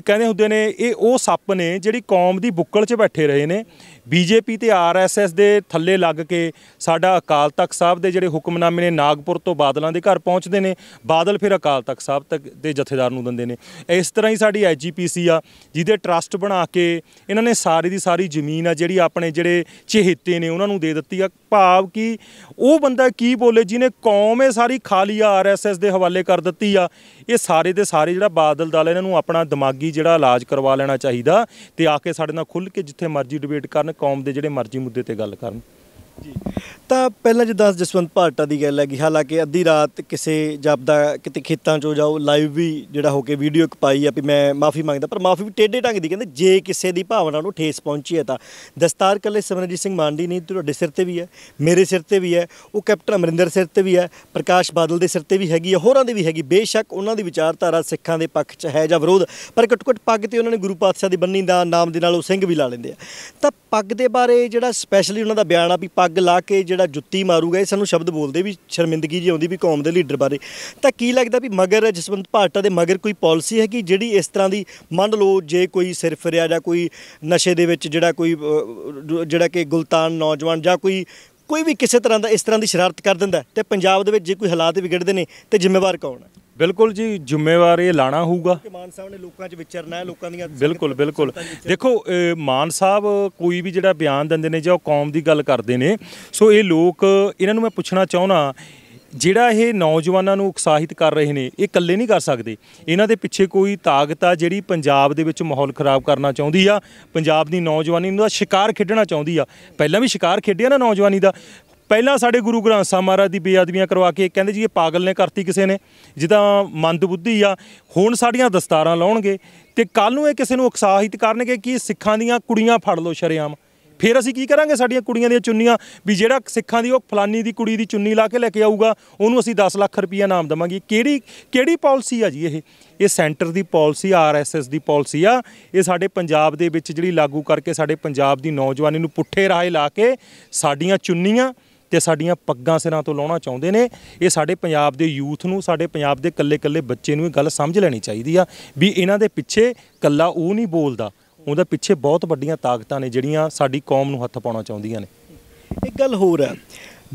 ਕਹਿੰਦੇ ਹੁੰਦੇ ਨੇ ਇਹ ਉਹ ਸੱਪ ਨੇ ਜਿਹੜੀ ਕੌਮ ਦੀ ਬੁੱਕਲ 'ਚ ਬੈਠੇ ਰਹੇ ਨੇ ਬੀਜੇਪੀ ਤੇ ਆਰਐਸਐਸ ਦੇ ਥੱਲੇ ਲੱਗ ਕੇ ਸਾਡਾ ਅਕਾਲ ਤਖਤ ਸਾਹਿਬ ਦੇ ਜਿਹੜੇ ਹੁਕਮਨਾਮੇ ਨੇ ਨਾਗਪੁਰ ਤੋਂ ਬਾਦਲਾਂ ਦੇ ਘਰ ਪਹੁੰਚਦੇ ਨੇ ਬਾਦਲ ਫਿਰ ਅਕਾਲ ਤਖਤ ਸਾਹਿਬ ਤੱਕ ਦੇ ਜਥੇਦਾਰ ਨੂੰ ਦਿੰਦੇ ਨੇ ਇਸ ਤਰ੍ਹਾਂ ਹੀ ਸਾਡੀ ਐਜੀਪੀਸੀ ਆ ਜਿਹਦੇ ਟਰਸਟ ਬਣਾ ਕੇ ਇਹਨਾਂ ਨੇ ਸਾਰੀ ਦੀ ਸਾਰੀ ਜ਼ਮੀਨ ਆ ਜਿਹੜੀ ਆਪਣੇ ਜਿਹੜੇ ਚਹੇਤੇ ਨੇ ਉਹਨਾਂ ਨੂੰ ਦੇ ਦਿੱਤੀ ਆ ਭਾਵ ਕਿ ਉਹ ਬੰਦਾ ਕੀ ਬੋਲੇ ਜਿਹਨੇ ਕੌਮ ਇਹ ਸਾਰੀ ਖਾਲੀ ਆ ਆਰਐਸਐਸ ਦੇ ਹਵਾਲੇ ਕਰ ਦਿੱਤੀ ਆ ਇਹ ਸਾਰੇ ਦੇ ਸਾਰੇ ਜਿਹੜਾ ਬਾਦਲ ਦਲ ਇਹਨਾਂ ਨੂੰ ਆਪਣਾ ਦਿਮਾਗ ਦਿਮਾਗੀ ਜਿਹੜਾ ਇਲਾਜ ਕਰਵਾ ਲੈਣਾ ਚਾਹੀਦਾ ਤੇ ਆ ਕੇ ਸਾਡੇ ਨਾਲ ਖੁੱਲ ਕੇ ਜਿੱਥੇ ਮਰਜ਼ੀ ਡਿਬੇਟ ਕਰਨ ਕੌਮ ਦੇ ਜਿਹੜੇ ਮਰਜ਼ੀ ਮੁੱਦੇ ਤੇ ਗੱਲ ਕਰਨ ਤਾਂ ਪਹਿਲਾਂ ਦੱਸ ਜਸਵੰਤ ਭਾਟਾ ਦੀ ਗੱਲ ਹੈਗੀ ਹਾਲਾਂਕਿ ਅੱਧੀ ਰਾਤ ਕਿਸੇ ਜਾਪਦਾ ਕਿਤੇ ਖੇਤਾਂ 'ਚੋਂ ਜਾਓ ਲਾਈਵ ਵੀ ਜਿਹੜਾ ਹੋ ਕੇ ਵੀਡੀਓ ਇੱਕ ਪਾਈ ਆ ਵੀ ਮੈਂ ਮਾਫੀ ਮੰਗਦਾ ਪਰ ਮਾਫੀ ਵੀ ਟੇਢੇ ਢੰਗ ਦੀ ਕਹਿੰਦੇ ਜੇ ਕਿਸੇ ਦੀ ਭਾਵਨਾ ਨੂੰ ਠੇਸ ਪਹੁੰਚੀ ਹੈ ਤਾਂ ਦਸਤਾਰ ਕੱਲੇ ਸਿਮਰਨਜੀਤ ਸਿੰਘ ਮਾਨ ਦੀ ਨਹੀਂ ਤੁਹਾਡੇ ਸਿਰ ਤੇ ਵੀ ਹੈ ਮੇਰੇ ਸਿਰ ਤੇ ਵੀ ਹੈ ਉਹ ਕੈਪਟਨ ਅਮਰਿੰਦਰ ਸਿਰ ਤੇ ਵੀ ਹੈ ਪ੍ਰਕਾਸ਼ ਬਾਦਲ ਦੇ ਸਿਰ ਤੇ ਵੀ ਹੈਗੀ ਹੈ ਹੋਰਾਂ ਦੇ ਵੀ ਹੈਗੀ ਬੇਸ਼ੱਕ ਉਹਨਾਂ ਦੀ ਵਿਚਾਰਧਾਰਾ ਸਿੱਖਾਂ ਦੇ ਪੱਖ 'ਚ ਹੈ ਜਾਂ ਵਿਰੋਧ ਪਰ ਘਟਕਟ ਪੱਗ ਤੇ ਉਹਨਾਂ ਨੇ ਗੁਰੂ ਪਾਤਸ਼ਾਹ ਦੀ ਬੰਨੀ ਦਾ ਨਾਮ ਦੇ ਨਾਲ ਉਹ ਸਿੰਘ ਵੀ ਲਾ ਲੈਂਦੇ ਆ ਤਾਂ ਪੱਗ ਦੇ ਬਾਰੇ ਜਿਹੜਾ ਸਪੈਸ਼ਲੀ ਉਹਨਾਂ ਦਾ ਬਿਆਨ ਆ ਵੀ ਪੱਗ ਲਾ ਕੇ ਜਿਹੜਾ ਜੁੱਤੀ ਮਾਰੂਗਾ ਇਹ ਸਾਨੂੰ ਸ਼ਬਦ ਬੋਲਦੇ ਵੀ ਸ਼ਰਮਿੰਦਗੀ ਜੀ ਆਉਂਦੀ ਵੀ ਕੌਮ ਦੇ ਲੀਡਰ ਬਾਰੇ ਤਾਂ ਕੀ ਲੱਗਦਾ ਵੀ ਮਗਰ ਜਸਵੰਤ ਭਾਟਾ ਦੇ ਮਗਰ ਕੋਈ ਪਾਲਿਸੀ ਹੈ ਕਿ ਜਿਹੜੀ ਇਸ ਤਰ੍ਹਾਂ ਦੀ ਮੰਨ ਲਓ ਜੇ ਕੋਈ ਸਿਰ ਫਰਿਆ ਜਾਂ ਕੋਈ ਨਸ਼ੇ ਦੇ ਵਿੱਚ ਜਿਹੜਾ ਕੋਈ ਜਿਹੜਾ ਕਿ ਗੁਲਤਾਨ ਨੌਜਵਾਨ ਜਾਂ ਕੋਈ ਕੋਈ ਵੀ ਕਿਸੇ ਤਰ੍ਹਾਂ ਦਾ ਇਸ ਤਰ੍ਹਾਂ ਦੀ ਸ਼ਰਾਰਤ ਕਰ ਦਿੰਦਾ ਤੇ ਪੰਜਾਬ ਦੇ ਵਿੱਚ ਜੇ ਕੋਈ ਹਾਲਾਤ ਵਿਗੜਦੇ ਨੇ ਤੇ ਜ਼ਿੰਮੇਵਾਰ ਕੌਣ ਹੈ ਬਿਲਕੁਲ ਜੀ ਜ਼ਿੰਮੇਵਾਰ ਇਹ ਲਾਣਾ ਹੋਊਗਾ ਮਾਨ ਸਾਹਿਬ ਨੇ ਲੋਕਾਂ 'ਚ ਵਿਚਰਨਾ ਹੈ ਲੋਕਾਂ ਦੀਆਂ ਬਿਲਕੁਲ ਬਿਲਕੁਲ ਦੇਖੋ ਮਾਨ ਸਾਹਿਬ ਕੋਈ ਵੀ ਜਿਹੜਾ ਬਿਆਨ ਦਿੰਦੇ ਨੇ ਜਾਂ ਉਹ ਕੌਮ ਦੀ ਗੱਲ ਕਰਦੇ ਨੇ ਸੋ ਇਹ ਲੋਕ ਇਹਨਾਂ ਨੂੰ ਮੈਂ ਪੁੱਛਣਾ ਚਾਹੁੰਦਾ ਜਿਹੜਾ ਇਹ ਨੌਜਵਾਨਾਂ ਨੂੰ ਉਕਸਾਹਿਤ ਕਰ ਰਹੇ ਨੇ ਇਹ ਇਕੱਲੇ ਨਹੀਂ ਕਰ ਸਕਦੇ ਇਹਨਾਂ ਦੇ ਪਿੱਛੇ ਕੋਈ ਤਾਕਤ ਆ ਜਿਹੜੀ ਪੰਜਾਬ ਦੇ ਵਿੱਚ ਮਾਹੌਲ ਖਰਾਬ ਕਰਨਾ ਚਾਹੁੰਦੀ ਆ ਪੰਜਾਬ ਦੀ ਨੌਜਵਾਨੀ ਨੂੰ ਦਾ ਸ਼ਿਕਾਰ ਖੇਡਣਾ ਚਾਹੁੰਦੀ ਆ ਪਹਿਲਾਂ ਵੀ ਸ਼ਿਕਾਰ ਖੇਡਿਆ ਨਾ ਨੌਜਵਾਨੀ ਦਾ ਪਹਿਲਾਂ ਸਾਡੇ ਗੁਰੂ ਗ੍ਰੰਥ ਸਾਹਿਬ ਮਹਾਰਾਜ ਦੀ ਬੇਅਦਬੀਆਂ ਕਰਵਾ ਕੇ ਕਹਿੰਦੇ ਜੀ ਇਹ ਪਾਗਲ ਨੇ ਕਰਤੀ ਕਿਸੇ ਨੇ ਜਿਹਦਾ ਮੰਦਬੁੱਧੀ ਆ ਹੁਣ ਸਾਡੀਆਂ ਦਸਤਾਰਾਂ ਲਾਉਣਗੇ ਤੇ ਕੱਲ ਨੂੰ ਇਹ ਕਿਸੇ ਨੂੰ ਉਕਸਾਹਿਤ ਕਰਨਗੇ ਕਿ ਸਿੱਖਾਂ ਦੀਆਂ ਕੁੜੀਆਂ ਫੜ ਲਓ ਸ਼ਰਿਆਮ ਫਿਰ ਅਸੀਂ ਕੀ ਕਰਾਂਗੇ ਸਾਡੀਆਂ ਕੁੜੀਆਂ ਦੀਆਂ ਚੁੰਨੀਆਂ ਵੀ ਜਿਹੜਾ ਸਿੱਖਾਂ ਦੀ ਉਹ ਫਲਾਨੀ ਦੀ ਕੁੜੀ ਦੀ ਚੁੰਨੀ ਲਾ ਕੇ ਲੈ ਕੇ ਆਊਗਾ ਉਹਨੂੰ ਅਸੀਂ 10 ਲੱਖ ਰੁਪਈਆ ਨਾਮ ਦਵਾਂਗੇ ਕਿਹੜੀ ਕਿਹੜੀ ਪਾਲਿਸੀ ਆ ਜੀ ਇਹ ਇਹ ਸੈਂਟਰ ਦੀ ਪਾਲਿਸੀ ਆਰਐਸਐਸ ਦੀ ਪਾਲਿਸੀ ਆ ਇਹ ਸਾਡੇ ਪੰਜਾਬ ਦੇ ਵਿੱਚ ਜਿਹੜੀ ਲਾਗੂ ਕਰਕੇ ਸਾਡੇ ਪੰਜਾਬ ਦੀ ਨੌਜਵਾਨੀ ਨੂੰ ਪੁੱਠੇ ਰਾਹੇ ਲਾ ਕੇ ਸਾਡੀਆਂ ਚੁੰਨੀਆਂ ਤੇ ਸਾਡੀਆਂ ਪੱਗਾਂ ਸਿਰਾਂ ਤੋਂ ਲਾਉਣਾ ਚਾਹੁੰਦੇ ਨੇ ਇਹ ਸਾਡੇ ਪੰਜਾਬ ਦੇ ਯੂਥ ਨੂੰ ਸਾਡੇ ਪੰਜਾਬ ਦੇ ਕੱਲੇ-ਕੱਲੇ ਬੱਚੇ ਨੂੰ ਇਹ ਗੱਲ ਸਮਝ ਲੈਣੀ ਚਾਹੀਦੀ ਆ ਵੀ ਇਹਨਾਂ ਦੇ ਪਿੱਛੇ ਕੱਲਾ ਉਹ ਨਹੀਂ ਬੋਲਦਾ ਉਹਦੇ ਪਿੱਛੇ ਬਹੁਤ ਵੱਡੀਆਂ ਤਾਕਤਾਂ ਨੇ ਜਿਹੜੀਆਂ ਸਾਡੀ ਕੌਮ ਨੂੰ ਹੱਥ ਪਾਉਣਾ ਚਾਹੁੰਦੀਆਂ ਨੇ ਇੱਕ ਗੱਲ ਹੋਰ ਹੈ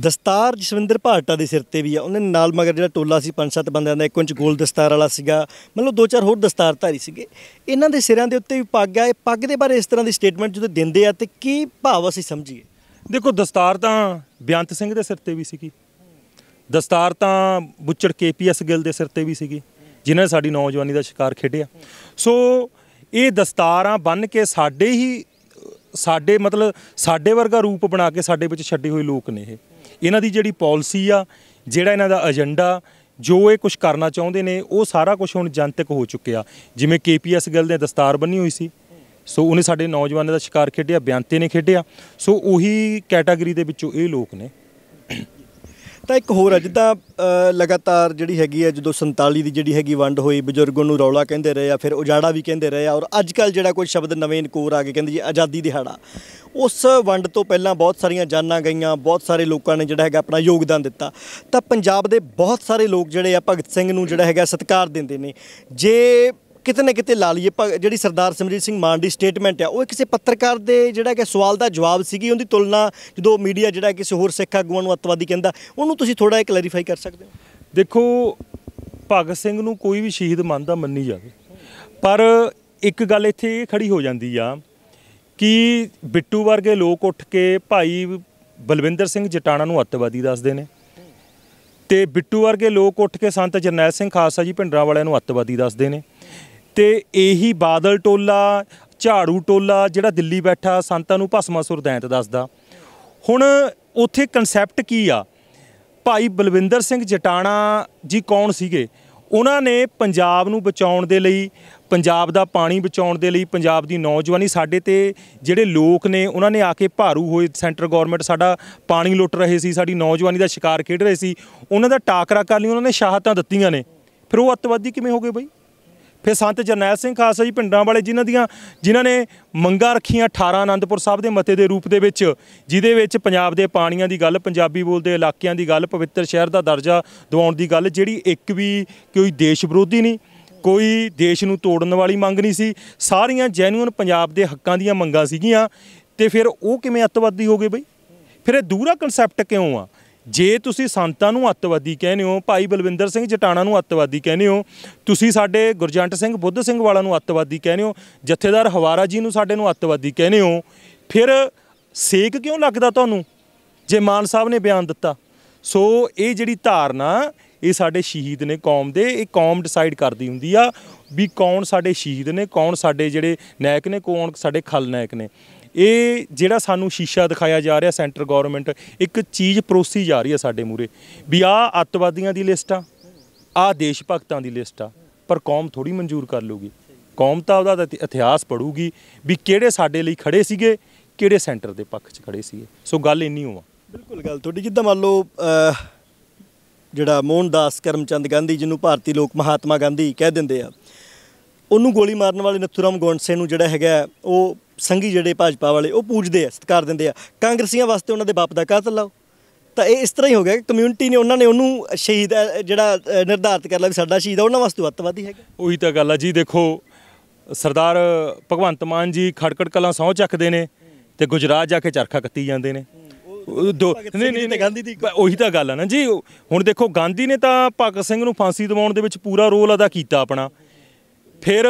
ਦਸਤਾਰ ਜਸਵਿੰਦਰ ਭਾਟਾ ਦੇ ਸਿਰ ਤੇ ਵੀ ਆ ਉਹਨੇ ਨਾਲ ਮਗਰ ਜਿਹੜਾ ਟੋਲਾ ਸੀ ਪੰਜ ਸੱਤ ਬੰਦਿਆਂ ਦਾ ਇੱਕ ਇੰਚ ਗੋਲ ਦਸਤਾਰ ਵਾਲਾ ਸੀਗਾ ਮਤਲਬ ਦੋ ਚਾਰ ਹੋਰ ਦਸਤਾਰ ਧਾਰੀ ਸੀਗੇ ਇਹਨਾਂ ਦੇ ਸਿਰਾਂ ਦੇ ਉੱਤੇ ਵੀ ਪੱਗ ਆ ਇਹ ਪੱਗ ਦੇ ਬਾਰੇ ਇਸ ਤਰ੍ਹਾਂ ਦੀ ਸਟੇਟਮੈਂਟ ਜਦੋਂ ਦਿੰਦੇ ਆ ਤੇ ਕੀ ਭਾਵ ਅਸੀਂ ਸਮਝੀਏ ਦੇਖੋ ਦਸਤਾਰ ਤਾਂ ਬਿਆੰਤ ਸਿੰਘ ਦੇ ਸਿਰ ਤੇ ਵੀ ਸੀਗੀ ਦਸਤਾਰ ਤਾਂ ਬੁੱਚੜ ਕੇਪੀਐਸ ਗਿੱਲ ਦੇ ਸਿਰ ਤੇ ਵੀ ਸੀਗੀ ਜਿਨ੍ਹਾਂ ਨੇ ਸਾਡੀ ਨੌਜਵਾਨੀ ਦਾ ਸ਼ਿਕਾਰ ਖੇਡਿਆ ਸੋ ਇਹ ਦਸਤਾਰਾਂ ਬੰਨ ਕੇ ਸਾਡੇ ਹੀ ਸਾਡੇ ਮਤਲਬ ਸਾਡੇ ਵਰਗਾ ਰੂਪ ਬਣਾ ਕੇ ਸਾਡੇ ਵਿੱਚ ਛੱਡੇ ਹੋਏ ਲੋਕ ਨੇ ਇਹ ਇਹਨਾਂ ਦੀ ਜਿਹੜੀ ਪਾਲਿਸੀ ਆ ਜਿਹੜਾ ਇਹਨਾਂ ਦਾ ਏਜੰਡਾ ਜੋ ਇਹ ਕੁਝ ਕਰਨਾ ਚਾਹੁੰਦੇ ਨੇ ਉਹ ਸਾਰਾ ਕੁਝ ਹੁਣ ਜਨਤਕ ਹੋ ਚੁੱਕਿਆ ਜਿਵੇਂ ਕੇਪੀਐਸ ਗਿੱਲ ਦੇ ਦਸਤਾਰ ਬੰਨੀ ਹੋਈ ਸੀ ਸੋ ਉਹਨੇ ਸਾਡੇ ਨੌਜਵਾਨਾਂ ਦਾ ਸ਼ਿਕਾਰ ਖੇਡਿਆ ਬਿਆੰਤੇ ਨੇ ਖੇਡਿਆ ਸੋ ਉਹੀ ਕੈਟਾਗਰੀ ਦੇ ਵਿੱਚੋਂ ਇਹ ਲੋਕ ਨੇ ਤਾਂ ਇੱਕ ਹੋਰ ਹੈ ਜਿੱਦਾਂ ਲਗਾਤਾਰ ਜਿਹੜੀ ਹੈਗੀ ਹੈ ਜਦੋਂ 47 ਦੀ ਜਿਹੜੀ ਹੈਗੀ ਵੰਡ ਹੋਈ ਬਜ਼ੁਰਗੋਂ ਨੂੰ ਰੌਲਾ ਕਹਿੰਦੇ ਰਹੇ ਆ ਫਿਰ ਉਜਾੜਾ ਵੀ ਕਹਿੰਦੇ ਰਹੇ ਆ ਔਰ ਅੱਜ ਕੱਲ ਜਿਹੜਾ ਕੋਈ ਸ਼ਬਦ ਨਵੇਂ ਇਨਕੋਰ ਆ ਕੇ ਕਹਿੰਦੇ ਜੀ ਆਜ਼ਾਦੀ ਦਿਹਾੜਾ ਉਸ ਵੰਡ ਤੋਂ ਪਹਿਲਾਂ ਬਹੁਤ ਸਾਰੀਆਂ ਜਾਨਾਂ ਗਈਆਂ ਬਹੁਤ ਸਾਰੇ ਲੋਕਾਂ ਨੇ ਜਿਹੜਾ ਹੈਗਾ ਆਪਣਾ ਯੋਗਦਾਨ ਦਿੱਤਾ ਤਾਂ ਪੰਜਾਬ ਦੇ ਬਹੁਤ ਸਾਰੇ ਲੋਕ ਜਿਹੜੇ ਆ ਭਗਤ ਸਿੰਘ ਨੂੰ ਜਿਹੜਾ ਹੈਗਾ ਸਤਿਕਾਰ ਦਿੰਦੇ ਨੇ ਜੇ ਕਿਤੇ ਨਾ ਕਿਤੇ ਲਾ ਲਈਏ ਜਿਹੜੀ ਸਰਦਾਰ ਸਿਮਰਜੀਤ ਸਿੰਘ ਮਾਨ ਦੀ ਸਟੇਟਮੈਂਟ ਆ ਉਹ ਕਿਸੇ ਪੱਤਰਕਾਰ ਦੇ ਜਿਹੜਾ ਕਿ ਸਵਾਲ ਦਾ ਜਵਾਬ ਸੀਗੀ ਉਹਦੀ ਤੁਲਨਾ ਜਦੋਂ ਮੀਡੀਆ ਜਿਹੜਾ ਕਿਸੇ ਹੋਰ ਸਿੱਖ ਆਗੂਆਂ ਨੂੰ ਅੱਤਵਾਦੀ ਕਹਿੰਦਾ ਉਹਨੂੰ ਤੁਸੀਂ ਥੋੜਾ ਜਿਹਾ ਕਲੈਰੀਫਾਈ ਕਰ ਸਕਦੇ ਹੋ ਦੇਖੋ ਭਗਤ ਸਿੰਘ ਨੂੰ ਕੋਈ ਵੀ ਸ਼ਹੀਦ ਮੰਨਦਾ ਮੰਨੀ ਜਾਵੇ ਪਰ ਇੱਕ ਗੱਲ ਇੱਥੇ ਖੜੀ ਹੋ ਜਾਂਦੀ ਆ ਕਿ ਬਿੱਟੂ ਵਰਗੇ ਲੋਕ ਉੱਠ ਕੇ ਭਾਈ ਬਲਵਿੰਦਰ ਸਿੰਘ ਜਟਾਣਾ ਨੂੰ ਅੱਤਵਾਦੀ ਦੱਸਦੇ ਨੇ ਤੇ ਬਿੱਟੂ ਵਰਗੇ ਲੋਕ ਉੱਠ ਕੇ ਸੰਤ ਜਰਨੈਲ ਸਿੰਘ ਖਾਲਸਾ ਜੀ ਭਿੰਡਰਾਂ ਵਾਲਿਆਂ ਨੂੰ ਅੱਤਵਾਦੀ ਦੱਸਦੇ ਨੇ ਤੇ ਇਹੀ ਬਾਦਲ ਟੋਲਾ ਝਾੜੂ ਟੋਲਾ ਜਿਹੜਾ ਦਿੱਲੀ ਬੈਠਾ ਸੰਤਾਂ ਨੂੰ ਭਸਮਾ ਸੁਰਦੈਂਤ ਦੱਸਦਾ ਹੁਣ ਉੱਥੇ ਕਨਸੈਪਟ ਕੀ ਆ ਭਾਈ ਬਲਵਿੰਦਰ ਸਿੰਘ ਜਟਾਣਾ ਜੀ ਕੌਣ ਸੀਗੇ ਉਹਨਾਂ ਨੇ ਪੰਜਾਬ ਨੂੰ ਬਚਾਉਣ ਦੇ ਲਈ ਪੰਜਾਬ ਦਾ ਪਾਣੀ ਬਚਾਉਣ ਦੇ ਲਈ ਪੰਜਾਬ ਦੀ ਨੌਜਵਾਨੀ ਸਾਡੇ ਤੇ ਜਿਹੜੇ ਲੋਕ ਨੇ ਉਹਨਾਂ ਨੇ ਆ ਕੇ ਭਾਰੂ ਹੋਏ ਸੈਂਟਰ ਗਵਰਨਮੈਂਟ ਸਾਡਾ ਪਾਣੀ ਲੁੱਟ ਰਹੇ ਸੀ ਸਾਡੀ ਨੌਜਵਾਨੀ ਦਾ ਸ਼ਿਕਾਰ ਖੇਡ ਰਹੇ ਸੀ ਉਹਨਾਂ ਦਾ ਟਾਕਰਾ ਕਰ ਲਈ ਉਹਨਾਂ ਨੇ ਸ਼ਹਾਦਤਾਂ ਦਿੱਤੀਆਂ ਨੇ ਫਿਰ ਉਹ ਅਤਵਾਦੀ ਕਿਵੇਂ ਹੋ ਗਏ ਬਈ ਫਿਰ ਸੰਤ ਜਰਨੈਲ ਸਿੰਘ ਖਾਲਸਾ ਜੀ ਪਿੰਡਾਂ ਵਾਲੇ ਜਿਨ੍ਹਾਂ ਦੀਆਂ ਜਿਨ੍ਹਾਂ ਨੇ ਮੰਗਾ ਰੱਖੀਆਂ 18 ਆਨੰਦਪੁਰ ਸਾਹਿਬ ਦੇ ਮਤੇ ਦੇ ਰੂਪ ਦੇ ਵਿੱਚ ਜਿਹਦੇ ਵਿੱਚ ਪੰਜਾਬ ਦੇ ਪਾਣੀਆਂ ਦੀ ਗੱਲ ਪੰਜਾਬੀ ਬੋਲਦੇ ਇਲਾਕਿਆਂ ਦੀ ਗੱਲ ਪਵਿੱਤਰ ਸ਼ਹਿਰ ਦਾ ਦਰਜਾ ਦਿਵਾਉਣ ਦੀ ਗੱਲ ਜਿਹੜੀ ਇੱਕ ਵੀ ਕੋਈ ਦੇਸ਼ ਵਿਰੋਧੀ ਨਹੀਂ ਕੋਈ ਦੇਸ਼ ਨੂੰ ਤੋੜਨ ਵਾਲੀ ਮੰਗ ਨਹੀਂ ਸੀ ਸਾਰੀਆਂ ਜੈਨੂਇਨ ਪੰਜਾਬ ਦੇ ਹੱਕਾਂ ਦੀਆਂ ਮੰਗਾਂ ਸੀਗੀਆਂ ਤੇ ਫਿਰ ਉਹ ਕਿਵੇਂ ਅਤਵਾਦੀ ਹੋ ਗਏ ਬਈ ਫਿਰ ਇਹ ਦੂਰਾ ਕਨਸੈਪਟ ਕਿਉਂ ਆ ਜੇ ਤੁਸੀਂ ਸੰਤਾਂ ਨੂੰ ਅੱਤਵਾਦੀ ਕਹਿੰਦੇ ਹੋ ਭਾਈ ਬਲਵਿੰਦਰ ਸਿੰਘ ਜਟਾਣਾ ਨੂੰ ਅੱਤਵਾਦੀ ਕਹਿੰਦੇ ਹੋ ਤੁਸੀਂ ਸਾਡੇ ਗੁਰਜੰਟ ਸਿੰਘ ਬੁੱਧ ਸਿੰਘ ਵਾਲਾ ਨੂੰ ਅੱਤਵਾਦੀ ਕਹਿੰਦੇ ਹੋ ਜਥੇਦਾਰ ਹਵਾਰਾ ਜੀ ਨੂੰ ਸਾਡੇ ਨੂੰ ਅੱਤਵਾਦੀ ਕਹਿੰਦੇ ਹੋ ਫਿਰ ਸੇਕ ਕਿਉਂ ਲੱਗਦਾ ਤੁਹਾਨੂੰ ਜੇ ਮਾਨ ਸਾਹਿਬ ਨੇ ਬਿਆਨ ਦਿੱਤਾ ਸੋ ਇਹ ਜਿਹੜੀ ਧਾਰਨਾ ਇਹ ਸਾਡੇ ਸ਼ਹੀਦ ਨੇ ਕੌਮ ਦੇ ਇਹ ਕੌਮ ਡਿਸਾਈਡ ਕਰਦੀ ਹੁੰਦੀ ਆ ਵੀ ਕੌਣ ਸਾਡੇ ਸ਼ਹੀਦ ਨੇ ਕੌਣ ਸਾਡੇ ਜਿਹੜੇ ਨਾਇਕ ਨੇ ਕੌਣ ਸਾਡੇ ਖਲ ਨਾਇਕ ਨੇ ਇਹ ਜਿਹੜਾ ਸਾਨੂੰ ਸ਼ੀਸ਼ਾ ਦਿਖਾਇਆ ਜਾ ਰਿਹਾ ਸੈਂਟਰ ਗਵਰਨਮੈਂਟ ਇੱਕ ਚੀਜ਼ ਪਰੋਸੀ ਜਾ ਰਹੀ ਹੈ ਸਾਡੇ ਮੂਰੇ ਵੀ ਆ ਅੱਤਵਾਦੀਆਂ ਦੀ ਲਿਸਟ ਆ ਆ ਦੇਸ਼ ਭਗਤਾਂ ਦੀ ਲਿਸਟ ਆ ਪਰ ਕੌਮ ਥੋੜੀ ਮਨਜ਼ੂਰ ਕਰ ਲੂਗੀ ਕੌਮ ਤਾਂ ਉਹਦਾ ਇਤਿਹਾਸ ਪੜੂਗੀ ਵੀ ਕਿਹੜੇ ਸਾਡੇ ਲਈ ਖੜੇ ਸੀਗੇ ਕਿਹੜੇ ਸੈਂਟਰ ਦੇ ਪੱਖ 'ਚ ਖੜੇ ਸੀਗੇ ਸੋ ਗੱਲ ਇੰਨੀ ਹੋਵਾ ਬਿਲਕੁਲ ਗੱਲ ਤੁਹਾਡੀ ਜਿੱਦਾਂ ਮੰਨ ਲਓ ਜਿਹੜਾ ਮੋਹਨਦਾਸ ਕਰਮਚੰਦ ਗਾਂਧੀ ਜਿਹਨੂੰ ਭਾਰਤੀ ਲੋਕ ਮਹਾਤਮਾ ਗਾਂਧੀ ਕਹਿ ਦਿੰਦੇ ਆ ਉਹਨੂੰ ਗੋਲੀ ਮਾਰਨ ਵਾਲੇ ਨਥੂਰਾਮ ਗੋਂਡਸੇ ਨੂੰ ਜਿਹੜਾ ਹੈਗਾ ਉਹ ਸੰਗੀ ਜਿਹੜੇ ਭਾਜਪਾ ਵਾਲੇ ਉਹ ਪੂਜਦੇ ਆ ਸਤਿਕਾਰ ਦਿੰਦੇ ਆ ਕਾਂਗਰਸੀਆਂ ਵਾਸਤੇ ਉਹਨਾਂ ਦੇ ਬਾਪ ਦਾ ਕਾਤਲ ਲਾਓ ਤਾਂ ਇਹ ਇਸ ਤਰ੍ਹਾਂ ਹੀ ਹੋ ਗਿਆ ਕਿ ਕਮਿਊਨਿਟੀ ਨੇ ਉਹਨਾਂ ਨੇ ਉਹਨੂੰ ਸ਼ਹੀਦ ਜਿਹੜਾ ਨਿਰਧਾਰਿਤ ਕਰ ਲਿਆ ਵੀ ਸਾਡਾ ਸ਼ਹੀਦ ਉਹਨਾਂ ਵਾਸਤੇ ਅੱਤਵਾਦੀ ਹੈਗਾ ਉਹੀ ਤਾਂ ਗੱਲ ਆ ਜੀ ਦੇਖੋ ਸਰਦਾਰ ਭਗਵੰਤ ਮਾਨ ਜੀ ਖੜਕੜ ਕਲਾਂ ਸੌਂ ਚੱਕਦੇ ਨੇ ਤੇ ਗੁਜਰਾਤ ਜਾ ਕੇ ਚਰਖਾ ਕੱਤੀ ਜਾਂਦੇ ਨੇ ਨਹੀਂ ਨਹੀਂ ਗਾਂਧੀ ਦੀ ਉਹੀ ਤਾਂ ਗੱਲ ਆ ਨਾ ਜੀ ਹੁਣ ਦੇਖੋ ਗਾਂਧੀ ਨੇ ਤਾਂ ਭਗਤ ਸਿੰਘ ਨੂੰ ਫਾਂਸੀ ਦਿਵਾਉਣ ਦੇ ਵਿੱਚ ਪੂਰਾ ਰੋਲ ਅਦਾ ਕੀਤਾ ਆਪਣਾ ਫਿਰ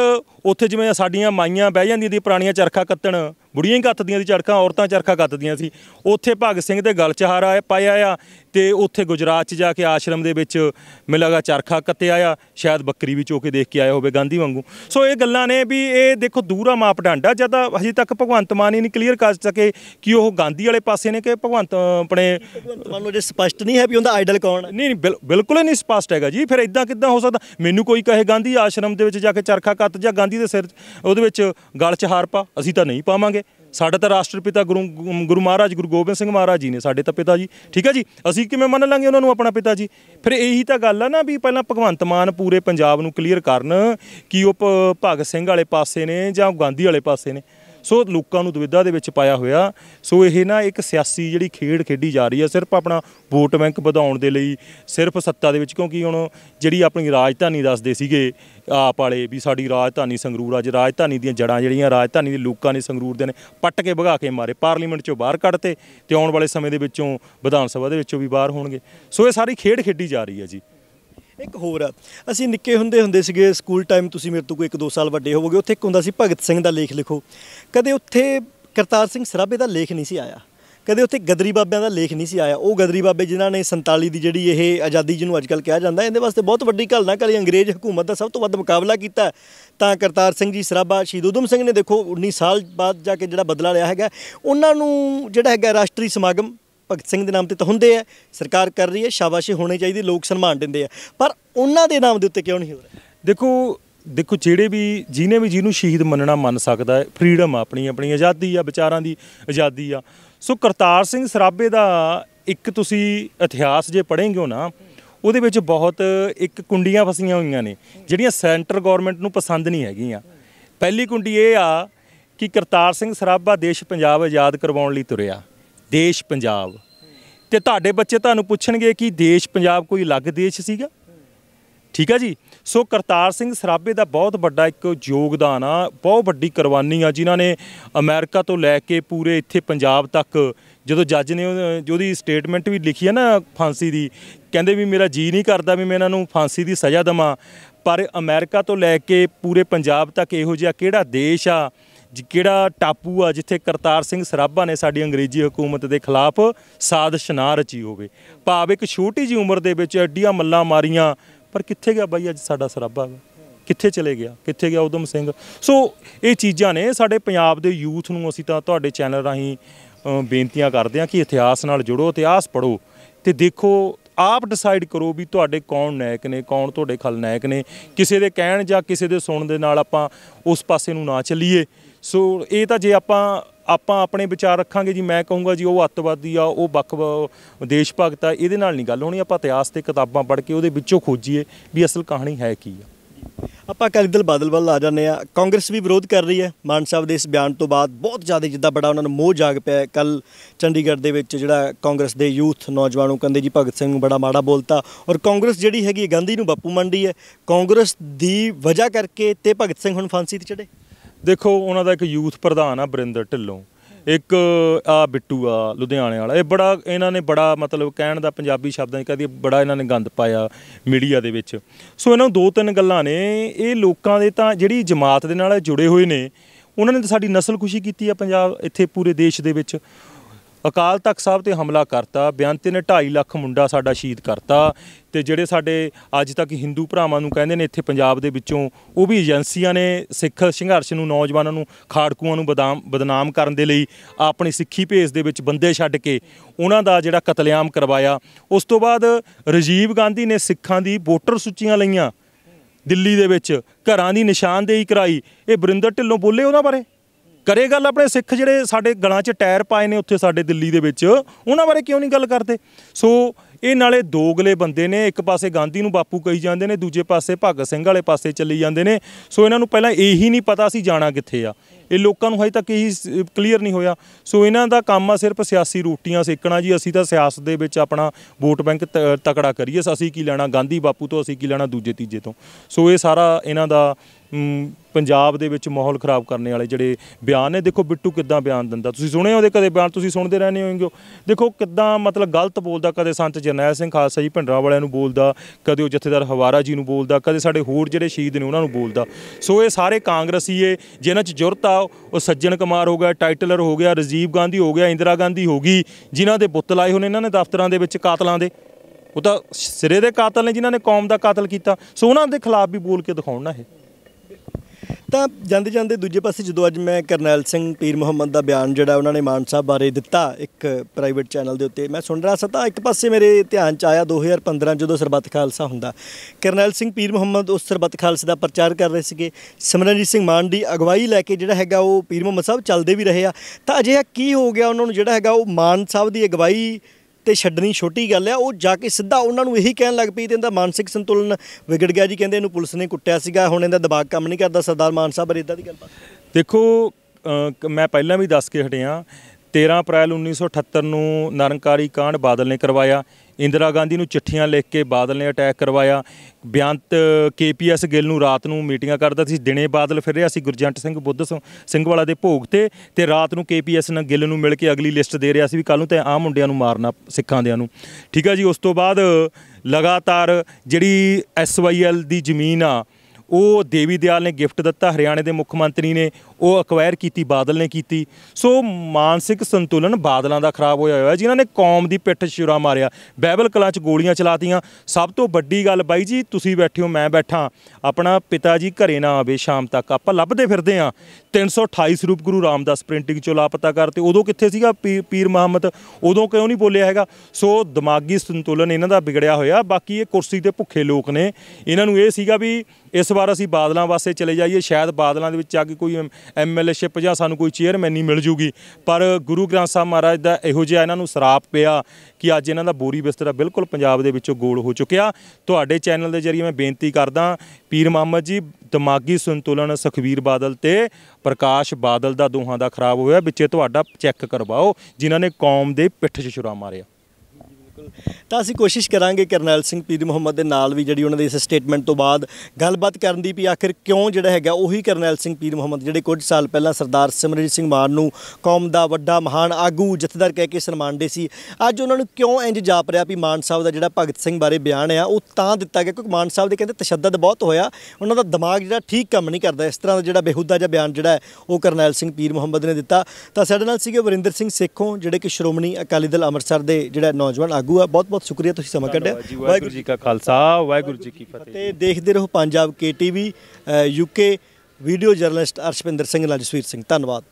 ਉੱਥੇ ਜਿਵੇਂ ਸਾਡੀਆਂ ਮਾਈਆਂ ਬਹਿ ਜਾਂਦੀਆਂ ਦੀ ਪੁਰਾਣੀਆਂ ਚਰਖਾ ਕੱਤਣ ਬੁੜੀਆਂ ਹੀ ਕੱਤਦੀਆਂ ਦੀ ਚੜਖਾਂ ਔਰਤਾਂ ਚਰਖਾ ਕੱਤਦੀਆਂ ਸੀ ਉੱਥੇ ਭਗਤ ਸਿੰਘ ਦੇ ਗਲ 'ਚ ਹਾਰ ਆਇਆ ਪਾਇਆ ਆ ਤੇ ਉੱਥੇ ਗੁਜਰਾਤ 'ਚ ਜਾ ਕੇ ਆਸ਼ਰਮ ਦੇ ਵਿੱਚ ਮਿਲਾਗਾ ਚਰਖਾ ਕੱਤਿਆ ਆ ਸ਼ਾਇਦ ਬੱਕਰੀ ਵੀ ਚੋ ਕੇ ਦੇਖ ਕੇ ਆਇਆ ਹੋਵੇ ਗਾਂਧੀ ਵਾਂਗੂ ਸੋ ਇਹ ਗੱਲਾਂ ਨੇ ਵੀ ਇਹ ਦੇਖੋ ਦੂਰਾ ਮਾਪ ਡਾਂਡਾ ਜਦਾ ਹਜੇ ਤੱਕ ਭਗਵੰਤ ਮਾਨ ਹੀ ਨਹੀਂ ਕਲੀਅਰ ਕਰ ਸਕੇ ਕਿ ਉਹ ਗਾਂਧੀ ਵਾਲੇ ਪਾਸੇ ਨੇ ਕਿ ਭਗਵੰਤ ਆਪਣੇ ਭਗਵੰਤ ਮਾਨ ਨੂੰ ਜੇ ਸਪਸ਼ਟ ਨਹੀਂ ਹੈ ਵੀ ਉਹਦਾ ਆਈਡਲ ਕੌਣ ਨਹੀਂ ਨਹੀਂ ਬਿਲਕੁਲ ਨਹੀਂ ਸਪਸ਼ਟ ਹੈਗਾ ਜੀ ਫਿਰ ਇਦਾਂ ਕਿੱਦਾਂ ਹੋ ਸਕਦਾ ਮੈਨੂੰ ਕੋਈ ਕਹੇ ਗਾਂਧੀ ਆਸ਼ਰਮ ਦੇ ਵਿੱਚ ਜਾ ਕੇ ਚਰਖਾ ਕੱਤ ਜਾਂ ਗਾਂਧੀ ਦੇ ਸਿਰ ਉਹਦੇ ਵਿੱਚ ਗਲ 'ਚ ਹਾਰ ਪਾ ਅਸੀਂ ਤਾਂ ਨਹੀਂ ਪਾਵਾਂਗੇ ਸਾਡਾ ਤਾਂ ਰਾਸ਼ਟਰ ਪਿਤਾ ਗੁਰੂ ਗੁਰੂ ਮਹਾਰਾਜ ਗੁਰੂ ਗੋਬਿੰਦ ਸਿੰਘ ਮਹਾਰਾਜ ਜੀ ਨੇ ਸਾਡੇ ਤਾਂ ਪਿਤਾ ਜੀ ਠੀਕ ਹੈ ਜੀ ਅਸੀਂ ਕਿਵੇਂ ਮੰਨ ਲਾਂਗੇ ਉਹਨਾਂ ਨੂੰ ਆਪਣਾ ਪਿਤਾ ਜੀ ਫਿਰ ਇਹੀ ਤਾਂ ਗੱਲ ਆ ਨਾ ਵੀ ਪਹਿਲਾਂ ਭਗਵੰਤ ਮਾਨ ਪੂਰੇ ਪੰਜਾਬ ਨੂੰ ਕਲੀਅਰ ਕਰਨ ਕਿ ਉਹ ਭਗਤ ਸਿੰਘ ਵਾਲੇ ਪਾਸੇ ਨੇ ਜਾਂ ਗਾਂਧੀ ਵਾਲੇ ਪਾਸੇ ਨੇ ਸੋ ਲੋਕਾਂ ਨੂੰ ਦੁਵਿਧਾ ਦੇ ਵਿੱਚ ਪਾਇਆ ਹੋਇਆ ਸੋ ਇਹ ਨਾ ਇੱਕ ਸਿਆਸੀ ਜਿਹੜੀ ਖੇਡ ਖੇਡੀ ਜਾ ਰਹੀ ਹੈ ਸਿਰਫ ਆਪਣਾ ਵੋਟ ਬੈਂਕ ਵਧਾਉਣ ਦੇ ਲਈ ਸਿਰਫ ਸੱਤਾ ਦੇ ਵਿੱਚ ਕਿਉਂਕਿ ਹੁਣ ਜਿਹੜੀ ਆਪਣੀ ਰਾਜਧਾਨੀ ਦੱਸਦੇ ਸੀਗੇ ਆਪ ਵਾਲੇ ਵੀ ਸਾਡੀ ਰਾਜਧਾਨੀ ਸੰਗਰੂਰ ਅੱਜ ਰਾਜਧਾਨੀ ਦੀਆਂ ਜੜਾਂ ਜਿਹੜੀਆਂ ਰਾਜਧਾਨੀ ਦੇ ਲੋਕਾਂ ਨੇ ਸੰਗਰੂਰ ਦੇ ਨੇ ਪੱਟ ਕੇ ਭਗਾ ਕੇ ਮਾਰੇ ਪਾਰਲੀਮੈਂਟ ਚੋਂ ਬਾਹਰ ਕੱਢਤੇ ਤੇ ਆਉਣ ਵਾਲੇ ਸਮੇਂ ਦੇ ਵਿੱਚੋਂ ਵਿਧਾਨ ਸਭਾ ਦੇ ਵਿੱਚੋਂ ਵੀ ਬਾਹਰ ਹੋਣਗੇ ਸੋ ਇਹ ਸਾਰੀ ਖੇਡ ਖੇਡੀ ਜਾ ਰਹੀ ਹੈ ਜੀ ਇੱਕ ਹੋਰ ਅਸੀਂ ਨਿੱਕੇ ਹੁੰਦੇ ਹੁੰਦੇ ਸੀਗੇ ਸਕੂਲ ਟਾਈਮ ਤੁਸੀਂ ਮੇਰੇ ਤੋਂ ਕੋਈ 1-2 ਸਾਲ ਵੱਡੇ ਹੋਵੋਗੇ ਉੱਥੇ ਇੱਕ ਹੁੰਦਾ ਸੀ ਭਗਤ ਸਿੰਘ ਦਾ ਲੇਖ ਲਿਖੋ ਕਦੇ ਉੱਥੇ ਕਰਤਾਰ ਸਿੰਘ ਸਰਾਭੇ ਦਾ ਲੇਖ ਨਹੀਂ ਸੀ ਆਇਆ ਕਦੇ ਉੱਥੇ ਗਦਰੀ ਬਾਬਿਆਂ ਦਾ ਲੇਖ ਨਹੀਂ ਸੀ ਆਇਆ ਉਹ ਗਦਰੀ ਬਾਬੇ ਜਿਨ੍ਹਾਂ ਨੇ 47 ਦੀ ਜਿਹੜੀ ਇਹ ਆਜ਼ਾਦੀ ਜਿਹਨੂੰ ਅੱਜਕੱਲ ਕਿਹਾ ਜਾਂਦਾ ਇਹਦੇ ਵਾਸਤੇ ਬਹੁਤ ਵੱਡੀ ਘਲਣਾ ਕਰੀ ਅੰਗਰੇਜ਼ ਹਕੂਮਤ ਦਾ ਸਭ ਤੋਂ ਵੱਧ ਮੁਕਾਬਲਾ ਕੀਤਾ ਤਾਂ ਕਰਤਾਰ ਸਿੰਘ ਜੀ ਸਰਾਭਾ ਸ਼ਹੀਦ ਉਦਮ ਸਿੰਘ ਨੇ ਦੇਖੋ 19 ਸਾਲ ਬਾਅਦ ਜਾ ਕੇ ਜਿਹੜਾ ਬਦਲਾ ਲਿਆ ਹੈਗਾ ਉਹਨਾਂ ਨੂੰ ਜਿਹੜਾ ਹੈਗਾ ਰਾਸ਼ਟਰੀ ਸਮਾਗਮ ਭਗਤ ਸਿੰਘ ਦੇ ਨਾਮ ਤੇ ਤਾਂ ਹੁੰਦੇ ਆ ਸਰਕਾਰ ਕਰ ਰਹੀ ਹੈ ਸ਼ਾਬਾਸ਼ੀ ਹੋਣੀ ਚਾਹੀਦੀ ਲੋਕ ਸਨਮਾਨ ਦਿੰਦੇ ਆ ਪਰ ਉਹਨਾਂ ਦੇ ਨਾਮ ਦੇ ਉੱਤੇ ਕਿਉਂ ਨਹੀਂ ਹੋ ਰਿਹਾ ਦੇਖੋ ਦੇਖੋ ਜਿਹੜੇ ਵੀ ਜਿਹਨੇ ਵੀ ਜਿਹਨੂੰ ਸ਼ਹੀਦ ਮੰਨਣਾ ਮੰਨ ਸਕਦਾ ਹੈ ਫਰੀडम ਆਪਣੀ ਆਪਣੀ ਆਜ਼ਾਦੀ ਆ ਵਿਚਾਰਾਂ ਦੀ ਆਜ਼ਾਦੀ ਆ ਸੋ ਕਰਤਾਰ ਸਿੰਘ ਸਰਾਭੇ ਦਾ ਇੱਕ ਤੁਸੀਂ ਇਤਿਹਾਸ ਜੇ ਪੜ੍ਹੇਗੇ ਨਾ ਉਹਦੇ ਵਿੱਚ ਬਹੁਤ ਇੱਕ ਕੁੰਡੀਆਂ ਫਸੀਆਂ ਹੋਈਆਂ ਨੇ ਜਿਹੜੀਆਂ ਸੈਂਟਰ ਗਵਰਨਮੈਂਟ ਨੂੰ ਪਸੰਦ ਨਹੀਂ ਹੈਗੀਆਂ ਪਹਿਲੀ ਕੁੰਡੀ ਇਹ ਆ ਕਿ ਕਰਤਾਰ ਸਿੰਘ ਸਰਾਭਾ ਦੇਸ਼ ਪੰਜਾਬ ਆਜ਼ਾਦ ਕਰਵਾਉਣ ਲਈ ਤੁਰਿਆ ਦੇਸ਼ ਪੰਜਾਬ ਤੇ ਤੁਹਾਡੇ ਬੱਚੇ ਤੁਹਾਨੂੰ ਪੁੱਛਣਗੇ ਕਿ ਦੇਸ਼ ਪੰਜਾਬ ਕੋਈ ਅਲੱਗ ਦੇਸ਼ ਸੀਗਾ ਠੀਕ ਆ ਜੀ ਸੋ ਕਰਤਾਰ ਸਿੰਘ ਸਰਾਭੇ ਦਾ ਬਹੁਤ ਵੱਡਾ ਇੱਕ ਯੋਗਦਾਨ ਆ ਬਹੁਤ ਵੱਡੀ ਕੁਰਬਾਨੀ ਆ ਜਿਨ੍ਹਾਂ ਨੇ ਅਮਰੀਕਾ ਤੋਂ ਲੈ ਕੇ ਪੂਰੇ ਇੱਥੇ ਪੰਜਾਬ ਤੱਕ ਜਦੋਂ ਜੱਜ ਨੇ ਉਹਦੀ ਸਟੇਟਮੈਂਟ ਵੀ ਲਿਖੀ ਆ ਨਾ ਫਾਂਸੀ ਦੀ ਕਹਿੰਦੇ ਵੀ ਮੇਰਾ ਜੀ ਨਹੀਂ ਕਰਦਾ ਵੀ ਮੈਂ ਇਹਨਾਂ ਨੂੰ ਫਾਂਸੀ ਦੀ ਸਜ਼ਾ ਦਵਾਂ ਪਰ ਅਮਰੀਕਾ ਤੋਂ ਲੈ ਕੇ ਪੂਰੇ ਪੰਜਾਬ ਤੱਕ ਇਹੋ ਜਿਹਾ ਕਿਹੜਾ ਦੇਸ਼ ਆ ਜਿਹੜਾ ਟਾਪੂ ਆ ਜਿੱਥੇ ਕਰਤਾਰ ਸਿੰਘ ਸਰਾਭਾ ਨੇ ਸਾਡੀ ਅੰਗਰੇਜ਼ੀ ਹਕੂਮਤ ਦੇ ਖਿਲਾਫ ਸਾਜ਼ਿਸ਼ ਨਾ ਰਚੀ ਹੋਵੇ ਭਾਵ ਇੱਕ ਛੋਟੀ ਜੀ ਉਮਰ ਦੇ ਵਿੱਚ ਐਡੀਆਂ ਮੱਲਾਂ ਮਾਰੀਆਂ ਪਰ ਕਿੱਥੇ ਗਿਆ ਬਾਈ ਅੱਜ ਸਾਡਾ ਸਰਾਭਾ ਕਿੱਥੇ ਚਲੇ ਗਿਆ ਕਿੱਥੇ ਗਿਆ ਉਦਮ ਸਿੰਘ ਸੋ ਇਹ ਚੀਜ਼ਾਂ ਨੇ ਸਾਡੇ ਪੰਜਾਬ ਦੇ ਯੂਥ ਨੂੰ ਅਸੀਂ ਤਾਂ ਤੁਹਾਡੇ ਚੈਨਲ ਰਾਹੀਂ ਬੇਨਤੀਆਂ ਕਰਦੇ ਹਾਂ ਕਿ ਇਤਿਹਾਸ ਨਾਲ ਜੁੜੋ ਇਤਿਹਾਸ ਪੜੋ ਤੇ ਦੇਖੋ ਆਪ ਡਿਸਾਈਡ ਕਰੋ ਵੀ ਤੁਹਾਡੇ ਕੌਣ ਨਾਇਕ ਨੇ ਕੌਣ ਤੁਹਾਡੇ ਖਲਨਾਇਕ ਨੇ ਕਿਸੇ ਦੇ ਕਹਿਣ ਜਾਂ ਕਿਸੇ ਦੇ ਸੁਣਨ ਦੇ ਨਾਲ ਆਪਾਂ ਉਸ ਪਾਸੇ ਨੂੰ ਨਾ ਚੱਲੀਏ ਸੋ ਇਹ ਤਾਂ ਜੇ ਆਪਾਂ ਆਪਾਂ ਆਪਣੇ ਵਿਚਾਰ ਰੱਖਾਂਗੇ ਜੀ ਮੈਂ ਕਹੂੰਗਾ ਜੀ ਉਹ ਅੱਤਵਾਦੀ ਆ ਉਹ ਬੱਕ ਦੇਸ਼ ਭਗਤ ਆ ਇਹਦੇ ਨਾਲ ਨਹੀਂ ਗੱਲ ਹੋਣੀ ਆਪਾਂ ਇਤਿਹਾਸ ਤੇ ਕਿਤਾਬਾਂ ਪੜ੍ਹ ਕੇ ਉਹਦੇ ਵਿੱਚੋਂ ਖੋਜੀਏ ਵੀ ਅਸਲ ਕਹਾਣੀ ਹੈ ਕੀ ਆ ਆਪਾਂ ਕਗਦਲ ਬਾਦਲ ਵੱਲ ਆ ਜਾਂਦੇ ਆ ਕਾਂਗਰਸ ਵੀ ਵਿਰੋਧ ਕਰ ਰਹੀ ਹੈ ਮਾਨ ਸਾਹਿਬ ਦੇ ਇਸ ਬਿਆਨ ਤੋਂ ਬਾਅਦ ਬਹੁਤ ਜ਼ਿਆਦਾ ਜਿੱਦਾਂ ਬੜਾ ਉਹਨਾਂ ਨੂੰ ਮੋਹ ਜਾਗ ਪਿਆ ਕੱਲ ਚੰਡੀਗੜ੍ਹ ਦੇ ਵਿੱਚ ਜਿਹੜਾ ਕਾਂਗਰਸ ਦੇ ਯੂਥ ਨੌਜਵਾਨੋਂ ਕਹਿੰਦੇ ਜੀ ਭਗਤ ਸਿੰਘ ਨੂੰ ਬੜਾ ਮਾੜਾ ਬੋਲਤਾ ਔਰ ਕਾਂਗਰਸ ਜਿਹੜੀ ਹੈਗੀ ਗਾਂਧੀ ਨੂੰ ਬਾਪੂ ਮੰਨਦੀ ਹੈ ਕਾਂਗਰਸ ਦੀ ਵਜ੍ਹਾ ਕਰਕੇ ਤੇ ਭਗਤ ਸਿੰਘ ਹੁਣ ਫਾਂਸੀ ਤੇ ਚੜੇ ਦੇਖੋ ਉਹਨਾਂ ਦਾ ਇੱਕ ਯੂਥ ਪ੍ਰਧਾਨ ਆ ਬਰਿੰਦਰ ਢਿੱਲੋਂ ਇੱਕ ਆ ਬਿੱਟੂ ਆ ਲੁਧਿਆਣੇ ਵਾਲਾ ਇਹ ਬੜਾ ਇਹਨਾਂ ਨੇ ਬੜਾ ਮਤਲਬ ਕਹਿਣ ਦਾ ਪੰਜਾਬੀ ਸ਼ਬਦਾਂ 'ਚ ਕਹਦੀ ਬੜਾ ਇਹਨਾਂ ਨੇ ਗੰਦ ਪਾਇਆ ਮੀਡੀਆ ਦੇ ਵਿੱਚ ਸੋ ਇਹਨਾਂ ਨੂੰ ਦੋ ਤਿੰਨ ਗੱਲਾਂ ਨੇ ਇਹ ਲੋਕਾਂ ਦੇ ਤਾਂ ਜਿਹੜੀ ਜਮਾਤ ਦੇ ਨਾਲ ਜੁੜੇ ਹੋਏ ਨੇ ਉਹਨਾਂ ਨੇ ਤਾਂ ਸਾਡੀ ਨਸਲ ਖੁਸ਼ੀ ਕੀਤੀ ਆ ਪੰਜਾਬ ਇੱਥੇ ਪੂਰੇ ਦੇਸ਼ ਦੇ ਵਿੱਚ ਅਕਾਲ ਤਖਤ ਸਾਹਿਬ ਤੇ ਹਮਲਾ ਕਰਤਾ ਬਿਆੰਤੀ ਨੇ 2.5 ਲੱਖ ਮੁੰਡਾ ਸਾਡਾ ਸ਼ਹੀਦ ਕਰਤਾ ਤੇ ਜਿਹੜੇ ਸਾਡੇ ਅੱਜ ਤੱਕ ਹਿੰਦੂ ਭਰਾਵਾਂ ਨੂੰ ਕਹਿੰਦੇ ਨੇ ਇੱਥੇ ਪੰਜਾਬ ਦੇ ਵਿੱਚੋਂ ਉਹ ਵੀ ਏਜੰਸੀਆਂ ਨੇ ਸਿੱਖ ਸੰਘਰਸ਼ ਨੂੰ ਨੌਜਵਾਨਾਂ ਨੂੰ ਖਾੜਕੂਆਂ ਨੂੰ ਬਦਨਾਮ ਕਰਨ ਦੇ ਲਈ ਆਪਣੀ ਸਿੱਖੀ ਭੇਸ ਦੇ ਵਿੱਚ ਬੰਦੇ ਛੱਡ ਕੇ ਉਹਨਾਂ ਦਾ ਜਿਹੜਾ ਕਤਲੇਆਮ ਕਰਵਾਇਆ ਉਸ ਤੋਂ ਬਾਅਦ ਰਜੀਵ ਗਾਂਧੀ ਨੇ ਸਿੱਖਾਂ ਦੀ ਵੋਟਰ ਸੂਚੀਆਂ ਲਈਆਂ ਦਿੱਲੀ ਦੇ ਵਿੱਚ ਘਰਾਂ ਦੀ ਨਿਸ਼ਾਨਦੇਹੀ ਕਰਾਈ ਇਹ ਬਰਿੰਦਰ ਢਿੱਲੋਂ ਬੋਲੇ ਉਹਨਾਂ ਬਾਰੇ ਕਰੇ ਗੱਲ ਆਪਣੇ ਸਿੱਖ ਜਿਹੜੇ ਸਾਡੇ ਗਲਾਂ 'ਚ ਟਾਇਰ ਪਾਏ ਨੇ ਉੱਥੇ ਸਾਡੇ ਦਿੱਲੀ ਦੇ ਵਿੱਚ ਉਹਨਾਂ ਬਾਰੇ ਕਿਉਂ ਨਹੀਂ ਗੱਲ ਕਰਦੇ ਸੋ ਇਹ ਨਾਲੇ ਦੋਗਲੇ ਬੰਦੇ ਨੇ ਇੱਕ ਪਾਸੇ ਗਾਂਧੀ ਨੂੰ ਬਾਪੂ ਕਹੀ ਜਾਂਦੇ ਨੇ ਦੂਜੇ ਪਾਸੇ ਭਗਤ ਸਿੰਘ ਵਾਲੇ ਪਾਸੇ ਚੱਲੀ ਜਾਂਦੇ ਨੇ ਸੋ ਇਹਨਾਂ ਨੂੰ ਪਹਿਲਾਂ ਇਹੀ ਨਹੀਂ ਪਤਾ ਸੀ ਜਾਣਾ ਕਿੱਥੇ ਆ ਇਹ ਲੋਕਾਂ ਨੂੰ ਹਜੇ ਤੱਕ ਇਹੀ ਕਲੀਅਰ ਨਹੀਂ ਹੋਇਆ ਸੋ ਇਹਨਾਂ ਦਾ ਕੰਮ ਆ ਸਿਰਫ ਸਿਆਸੀ ਰੋਟੀਆਂ ਸੇਕਣਾ ਜੀ ਅਸੀਂ ਤਾਂ ਸਿਆਸਤ ਦੇ ਵਿੱਚ ਆਪਣਾ ਵੋਟ ਬੈਂਕ ਤਕੜਾ ਕਰੀਏ ਅਸੀਂ ਕੀ ਲੈਣਾ ਗਾਂਧੀ ਬਾਪੂ ਤੋਂ ਅਸੀਂ ਕੀ ਲੈਣਾ ਦੂਜੇ ਤੀਜੇ ਤੋਂ ਸੋ ਇਹ ਸਾਰਾ ਇਹਨਾਂ ਦਾ ਪੰਜਾਬ ਦੇ ਵਿੱਚ ਮਾਹੌਲ ਖਰਾਬ ਕਰਨ ਵਾਲੇ ਜਿਹੜੇ ਬਿਆਨ ਨੇ ਦੇਖੋ ਬਿੱਟੂ ਕਿੱਦਾਂ ਬਿਆਨ ਦਿੰਦਾ ਤੁਸੀਂ ਸੁਣਿਆ ਉਹਦੇ ਕਦੇ ਬਿਆਨ ਤੁਸੀਂ ਸੁਣਦੇ ਰਹਿੰਦੇ ਹੋਗੇ ਦੇਖੋ ਕਿੱਦਾਂ ਮਤਲਬ ਗਲਤ ਬੋਲਦਾ ਕਦੇ ਸੰਤ ਜਰਨੈਲ ਸਿੰਘ ਖਾਲਸਾ ਜੀ ਭੰਡਰਾ ਵਾਲਿਆਂ ਨੂੰ ਬੋਲਦਾ ਕਦੇ ਉਹ ਜਥੇਦਾਰ ਹਵਾਰਾ ਜੀ ਨੂੰ ਬੋਲਦਾ ਕਦੇ ਸਾਡੇ ਹੋਰ ਜਿਹੜੇ ਸ਼ਹੀਦ ਨੇ ਉਹਨਾਂ ਨੂੰ ਬੋਲਦਾ ਸੋ ਇਹ ਸਾਰੇ ਕਾਂਗਰਸੀ ਏ ਜਿਨ੍ਹਾਂ 'ਚ ਜੁਰਤ ਆ ਉਹ ਸੱਜਣ ਕੁਮਾਰ ਹੋ ਗਿਆ ਟਾਈਟਲਰ ਹੋ ਗਿਆ ਰਜੀਵ ਗਾਂਧੀ ਹੋ ਗਿਆ ਇੰਦਰਾ ਗਾਂਧੀ ਹੋ ਗਈ ਜਿਨ੍ਹਾਂ ਦੇ ਪੁੱਤ ਲਾਏ ਹੋਣੇ ਇਹਨਾਂ ਨੇ ਦਫ਼ਤਰਾਂ ਦੇ ਵਿੱਚ ਕਾਤਲਾਂ ਦੇ ਉਹ ਤਾਂ ਸਿਰੇ ਦੇ ਕਾਤਲ ਨੇ ਜਿਨ੍ਹਾਂ ਨੇ ਕੌਮ ਦਾ ਕਾਤਲ ਕੀਤਾ ਸੋ ਉਹਨਾਂ ਦੇ ਖਿਲਾਫ ਵੀ ਬੋਲ ਕੇ ਦਿਖਾਉਣਾ ਇਹ ਤਾਂ ਜਾਂਦੇ ਜਾਂਦੇ ਦੂਜੇ ਪਾਸੇ ਜਦੋਂ ਅੱਜ ਮੈਂ ਕਰਨੈਲ ਸਿੰਘ ਪੀਰ ਮੁਹੰਮਦ ਦਾ ਬਿਆਨ ਜਿਹੜਾ ਉਹਨਾਂ ਨੇ ਮਾਨ ਸਾਹਿਬ ਬਾਰੇ ਦਿੱਤਾ ਇੱਕ ਪ੍ਰਾਈਵੇਟ ਚੈਨਲ ਦੇ ਉੱਤੇ ਮੈਂ ਸੁਣ ਰਿਹਾ ਸੀ ਤਾਂ ਇੱਕ ਪਾਸੇ ਮੇਰੇ ਧਿਆਨ ਚ ਆਇਆ 2015 ਜਦੋਂ ਸਰਬੱਤ ਖਾਲਸਾ ਹੁੰਦਾ ਕਰਨੈਲ ਸਿੰਘ ਪੀਰ ਮੁਹੰਮਦ ਉਸ ਸਰਬੱਤ ਖਾਲਸਾ ਦਾ ਪ੍ਰਚਾਰ ਕਰ ਰਹੇ ਸੀਗੇ ਸਿਮਰਨਜੀਤ ਸਿੰਘ ਮਾਨ ਦੀ ਅਗਵਾਈ ਲੈ ਕੇ ਜਿਹੜਾ ਹੈਗਾ ਉਹ ਪੀਰ ਮੁਹੰਮਦ ਸਾਹਿਬ ਚੱਲਦੇ ਵੀ ਰਹੇ ਆ ਤਾਂ ਅਜਿਹਾ ਕੀ ਹੋ ਗਿਆ ਉਹਨਾਂ ਨੂੰ ਜਿਹੜਾ ਹੈਗਾ ਉਹ ਮਾਨ ਸਾਹਿਬ ਦੀ ਅਗਵਾਈ ਤੇ ਛੱਡਣੀ ਛੋਟੀ ਗੱਲ ਆ ਉਹ ਜਾ ਕੇ ਸਿੱਧਾ ਉਹਨਾਂ ਨੂੰ ਇਹੀ ਕਹਿਣ ਲੱਗ ਪਈ ਤੇ ਇਹਦਾ ਮਾਨਸਿਕ ਸੰਤੁਲਨ ਵਿਗੜ ਗਿਆ ਜੀ ਕਹਿੰਦੇ ਇਹਨੂੰ ਪੁਲਿਸ ਨੇ ਕੁੱਟਿਆ ਸੀਗਾ ਹੁਣ ਇਹਦਾ ਦਿਮਾਗ ਕੰਮ ਨਹੀਂ ਕਰਦਾ ਸਰਦਾਰ ਮਾਨ ਸਾਹਿਬ ਪਰ ਇਦਾਂ ਦੀ ਗੱਲ ਦੇਖੋ ਮੈਂ ਪਹਿਲਾਂ ਵੀ ਦੱਸ ਕੇ ਹਟਿਆ 13 ਅਪ੍ਰੈਲ 1978 ਨੂੰ ਨਰਨਕਾਰੀ ਕਾਂਡ ਬਾਦਲ ਨੇ ਕਰਵਾਇਆ ਇੰਦਰਾ ਗਾਂਧੀ ਨੂੰ ਚਿੱਠੀਆਂ ਲਿਖ ਕੇ ਬਾਦਲ ਨੇ ਅਟੈਕ ਕਰਵਾਇਆ ਬਿਆੰਤ ਕੇਪੀਐਸ ਗਿੱਲ ਨੂੰ ਰਾਤ ਨੂੰ ਮੀਟਿੰਗਾਂ ਕਰਦਾ ਸੀ ਦਿਨੇ ਬਾਦਲ ਫਿਰ ਰਿਹਾ ਸੀ ਗੁਰਜੰਟ ਸਿੰਘ ਬੁੱਧ ਸਿੰਘ ਵਾਲਾ ਦੇ ਭੋਗ ਤੇ ਤੇ ਰਾਤ ਨੂੰ ਕੇਪੀਐਸ ਨਾਲ ਗਿੱਲ ਨੂੰ ਮਿਲ ਕੇ ਅਗਲੀ ਲਿਸਟ ਦੇ ਰਿਹਾ ਸੀ ਵੀ ਕੱਲ ਨੂੰ ਤੇ ਆਹ ਮੁੰਡਿਆਂ ਨੂੰ ਮਾਰਨਾ ਸਿੱਖਾਂ ਦਿਆਂ ਨੂੰ ਠੀਕ ਆ ਜੀ ਉਸ ਤੋਂ ਬਾਅਦ ਲਗਾਤਾਰ ਜਿਹੜੀ ਐਸਵਾਈਐਲ ਦੀ ਜ਼ਮੀਨ ਆ ਉਹ ਦੇਵੀ ਦਿਆਲ ਨੇ ਗਿਫਟ ਦਿੱਤਾ ਹਰਿਆਣੇ ਦੇ ਮੁੱਖ ਮੰਤਰੀ ਨੇ ਉਹ ਅਕਵਾਇਰ ਕੀਤੀ ਬਾਦਲ ਨੇ ਕੀਤੀ ਸੋ ਮਾਨਸਿਕ ਸੰਤੁਲਨ ਬਾਦਲਾਂ ਦਾ ਖਰਾਬ ਹੋਇਆ ਹੋਇਆ ਜਿਨ੍ਹਾਂ ਨੇ ਕੌਮ ਦੀ ਪਿੱਠ ਛੁਰਾ ਮਾਰਿਆ ਬਾਈਬਲ ਕਲਾਂ 'ਚ ਗੋਲੀਆਂ ਚਲਾਤੀਆਂ ਸਭ ਤੋਂ ਵੱਡੀ ਗੱਲ ਬਾਈ ਜੀ ਤੁਸੀਂ ਬੈਠੇ ਹੋ ਮੈਂ ਬੈਠਾ ਆਪਣਾ ਪਿਤਾ ਜੀ ਘਰੇ ਨਾ ਆਵੇ ਸ਼ਾਮ ਤੱਕ ਆਪਾਂ ਲੱਭਦੇ ਫਿਰਦੇ ਆ 328 ਸਰੂਪ ਗੁਰੂ ਰਾਮਦਾਸ ਪ੍ਰਿੰਟਿੰਗ ਚੋਂ ਲਾਪਤਾ ਕਰਤੇ ਉਦੋਂ ਕਿੱਥੇ ਸੀਗਾ ਪੀਰ ਮੁਹੰਮਦ ਉਦੋਂ ਕਿਉਂ ਨਹੀਂ ਬੋਲਿਆ ਹੈਗਾ ਸੋ ਦਿਮਾਗੀ ਸੰਤੁਲਨ ਇਹਨਾਂ ਦਾ ਵਿਗੜਿਆ ਹੋਇਆ ਬਾਕੀ ਇਹ ਕੁਰਸੀ ਤੇ ਭੁੱਖੇ ਲੋਕ ਨੇ ਇਹਨਾਂ ਨੂੰ ਇਹ ਸੀਗਾ ਵੀ ਇਸ ਵਾਰ ਅਸੀਂ ਬਾਦਲਾਂ ਵਾਸਤੇ ਚਲੇ ਜਾਈਏ ਸ਼ਾਇਦ ਬਾਦਲਾਂ ਦੇ ਵਿੱਚ ਆ ਕੇ ਕੋਈ ਐਮਐਲਏਸ਼ਿਪ ਜਾਂ ਸਾਨੂੰ ਕੋਈ ਚੇਅਰਮੈਨ ਨਹੀਂ ਮਿਲ ਜੂਗੀ ਪਰ ਗੁਰੂ ਗ੍ਰੰਥ ਸਾਹਿਬ ਮਹਾਰਾਜ ਦਾ ਇਹੋ ਜਿਹਾ ਇਹਨਾਂ ਨੂੰ ਸਰਾਪ ਪਿਆ ਕਿ ਅੱਜ ਇਹਨਾਂ ਦਾ ਬੋਰੀ ਬਿਸਤਰਾ ਬਿਲਕੁਲ ਪੰਜਾਬ ਦੇ ਵਿੱਚੋਂ ਗੋਲ ਹੋ ਚੁੱਕਿਆ ਤੁਹਾਡੇ ਚੈਨਲ ਦੇ ਜ਼ਰੀਏ ਮੈਂ ਬੇਨਤੀ ਕਰਦਾ ਪੀਰ ਮੁਹੰਮਦ ਜੀ ਦਿਮਾਗੀ ਸੰਤੁਲਨ ਸੁਖਵੀਰ ਬਾਦਲ ਤੇ ਪ੍ਰਕਾਸ਼ ਬਾਦਲ ਦਾ ਦੋਹਾਂ ਦਾ ਖਰਾਬ ਹੋਇਆ ਵਿੱਚੇ ਤੁਹਾਡਾ ਚੈੱਕ ਕਰਵਾਓ ਜਿਨ੍ਹਾਂ ਨੇ ਕੌਮ ਦੇ ਪਿੱਠ 'ਚ ਛੁਰਾ ਮਾਰਿਆ ਬਿਲਕੁਲ ਤਾਂ ਅਸੀਂ ਕੋਸ਼ਿਸ਼ ਕਰਾਂਗੇ ਕਰਨੈਲ ਸਿੰਘ ਪੀਰ ਮੁਹੰਮਦ ਦੇ ਨਾਲ ਵੀ ਜਿਹੜੀ ਉਹਨਾਂ ਦੇ ਇਸ ਸਟੇਟਮੈਂਟ ਤੋਂ ਬਾਅਦ ਗੱਲਬਾਤ ਕਰਨ ਦੀ ਵੀ ਆਖਿਰ ਕਿਉਂ ਜਿਹੜਾ ਹੈਗਾ ਉਹੀ ਕਰਨੈਲ ਸਿੰਘ ਪੀਰ ਮੁਹੰਮਦ ਜਿਹੜੇ ਕੁਝ ਸਾਲ ਪਹਿਲਾਂ ਸਰਦਾਰ ਸਿਮਰਜੀਤ ਸਿੰਘ ਮਾਨ ਨੂੰ ਕੌਮ ਦਾ ਵੱਡਾ ਮਹਾਨ ਆਗੂ ਜਥੇਦਾਰ ਕਹਿ ਕੇ ਸਨਮਾਨਦੇ ਸੀ ਅੱਜ ਉਹਨਾਂ ਨੂੰ ਕਿਉਂ ਇੰਜ ਜਾਪ ਰਿਹਾ ਵੀ ਮਾਨ ਸਾਹਿਬ ਦਾ ਜਿਹੜਾ ਭਗਤ ਸਿੰਘ ਬਾਰੇ ਬਿਆਨ ਆ ਉਹ ਤਾਂ ਦਿੱਤਾ ਗਿਆ ਕਿਉਂਕਿ ਮਾਨ ਸਾਹਿਬ ਦੇ ਕਹਿੰਦੇ ਤਸ਼ੱਦਦ ਬਹੁਤ ਹੋਇਆ ਉਹਨਾਂ ਦਾ ਦਿਮਾਗ ਜਿਹੜਾ ਠੀਕ ਕੰਮ ਨਹੀਂ ਕਰਦਾ ਇਸ ਤਰ੍ਹਾਂ ਦਾ ਜਿਹੜਾ ਬੇਹੁਦਾ ਜਿਹਾ ਬਿਆਨ ਜਿਹੜਾ ਉਹ ਕਰਨੈਲ ਸਿੰਘ ਪੀਰ ਮੁਹੰਮਦ ਨੇ ਦਿੱਤਾ ਤਾਂ ਸਾਡੇ ਨਾਲ ਸੀਗੇ ਵਰਿੰਦਰ ਸਿੰਘ ਸੇਖੋਂ ਜਿਹੜੇ ਕਿ ਸ਼੍ਰੋਮਣੀ ਅਕਾਲੀ ਦਲ ਅੰਮ੍ਰਿਤਸਰ ਦੇ ਜਿਹੜਾ ਨੌਜਵਾਨ ਆਗੂ ਆ ਬਹੁਤ ਬਹੁਤ ਸ਼ੁਕਰੀਆ ਤੁਸੀਂ ਸਮਾਂ ਕੱਢਿਆ ਵਾਹਿਗੁਰੂ ਜੀ ਕਾ ਖਾਲਸਾ ਵਾਹਿਗੁਰੂ ਜੀ ਕੀ ਫਤਿਹ ਤੇ ਦੇਖਦੇ ਰਹੋ Punjab K TV UK video journalist Arshpinder Singh Lajasveer Singh ਧੰਨਵਾਦ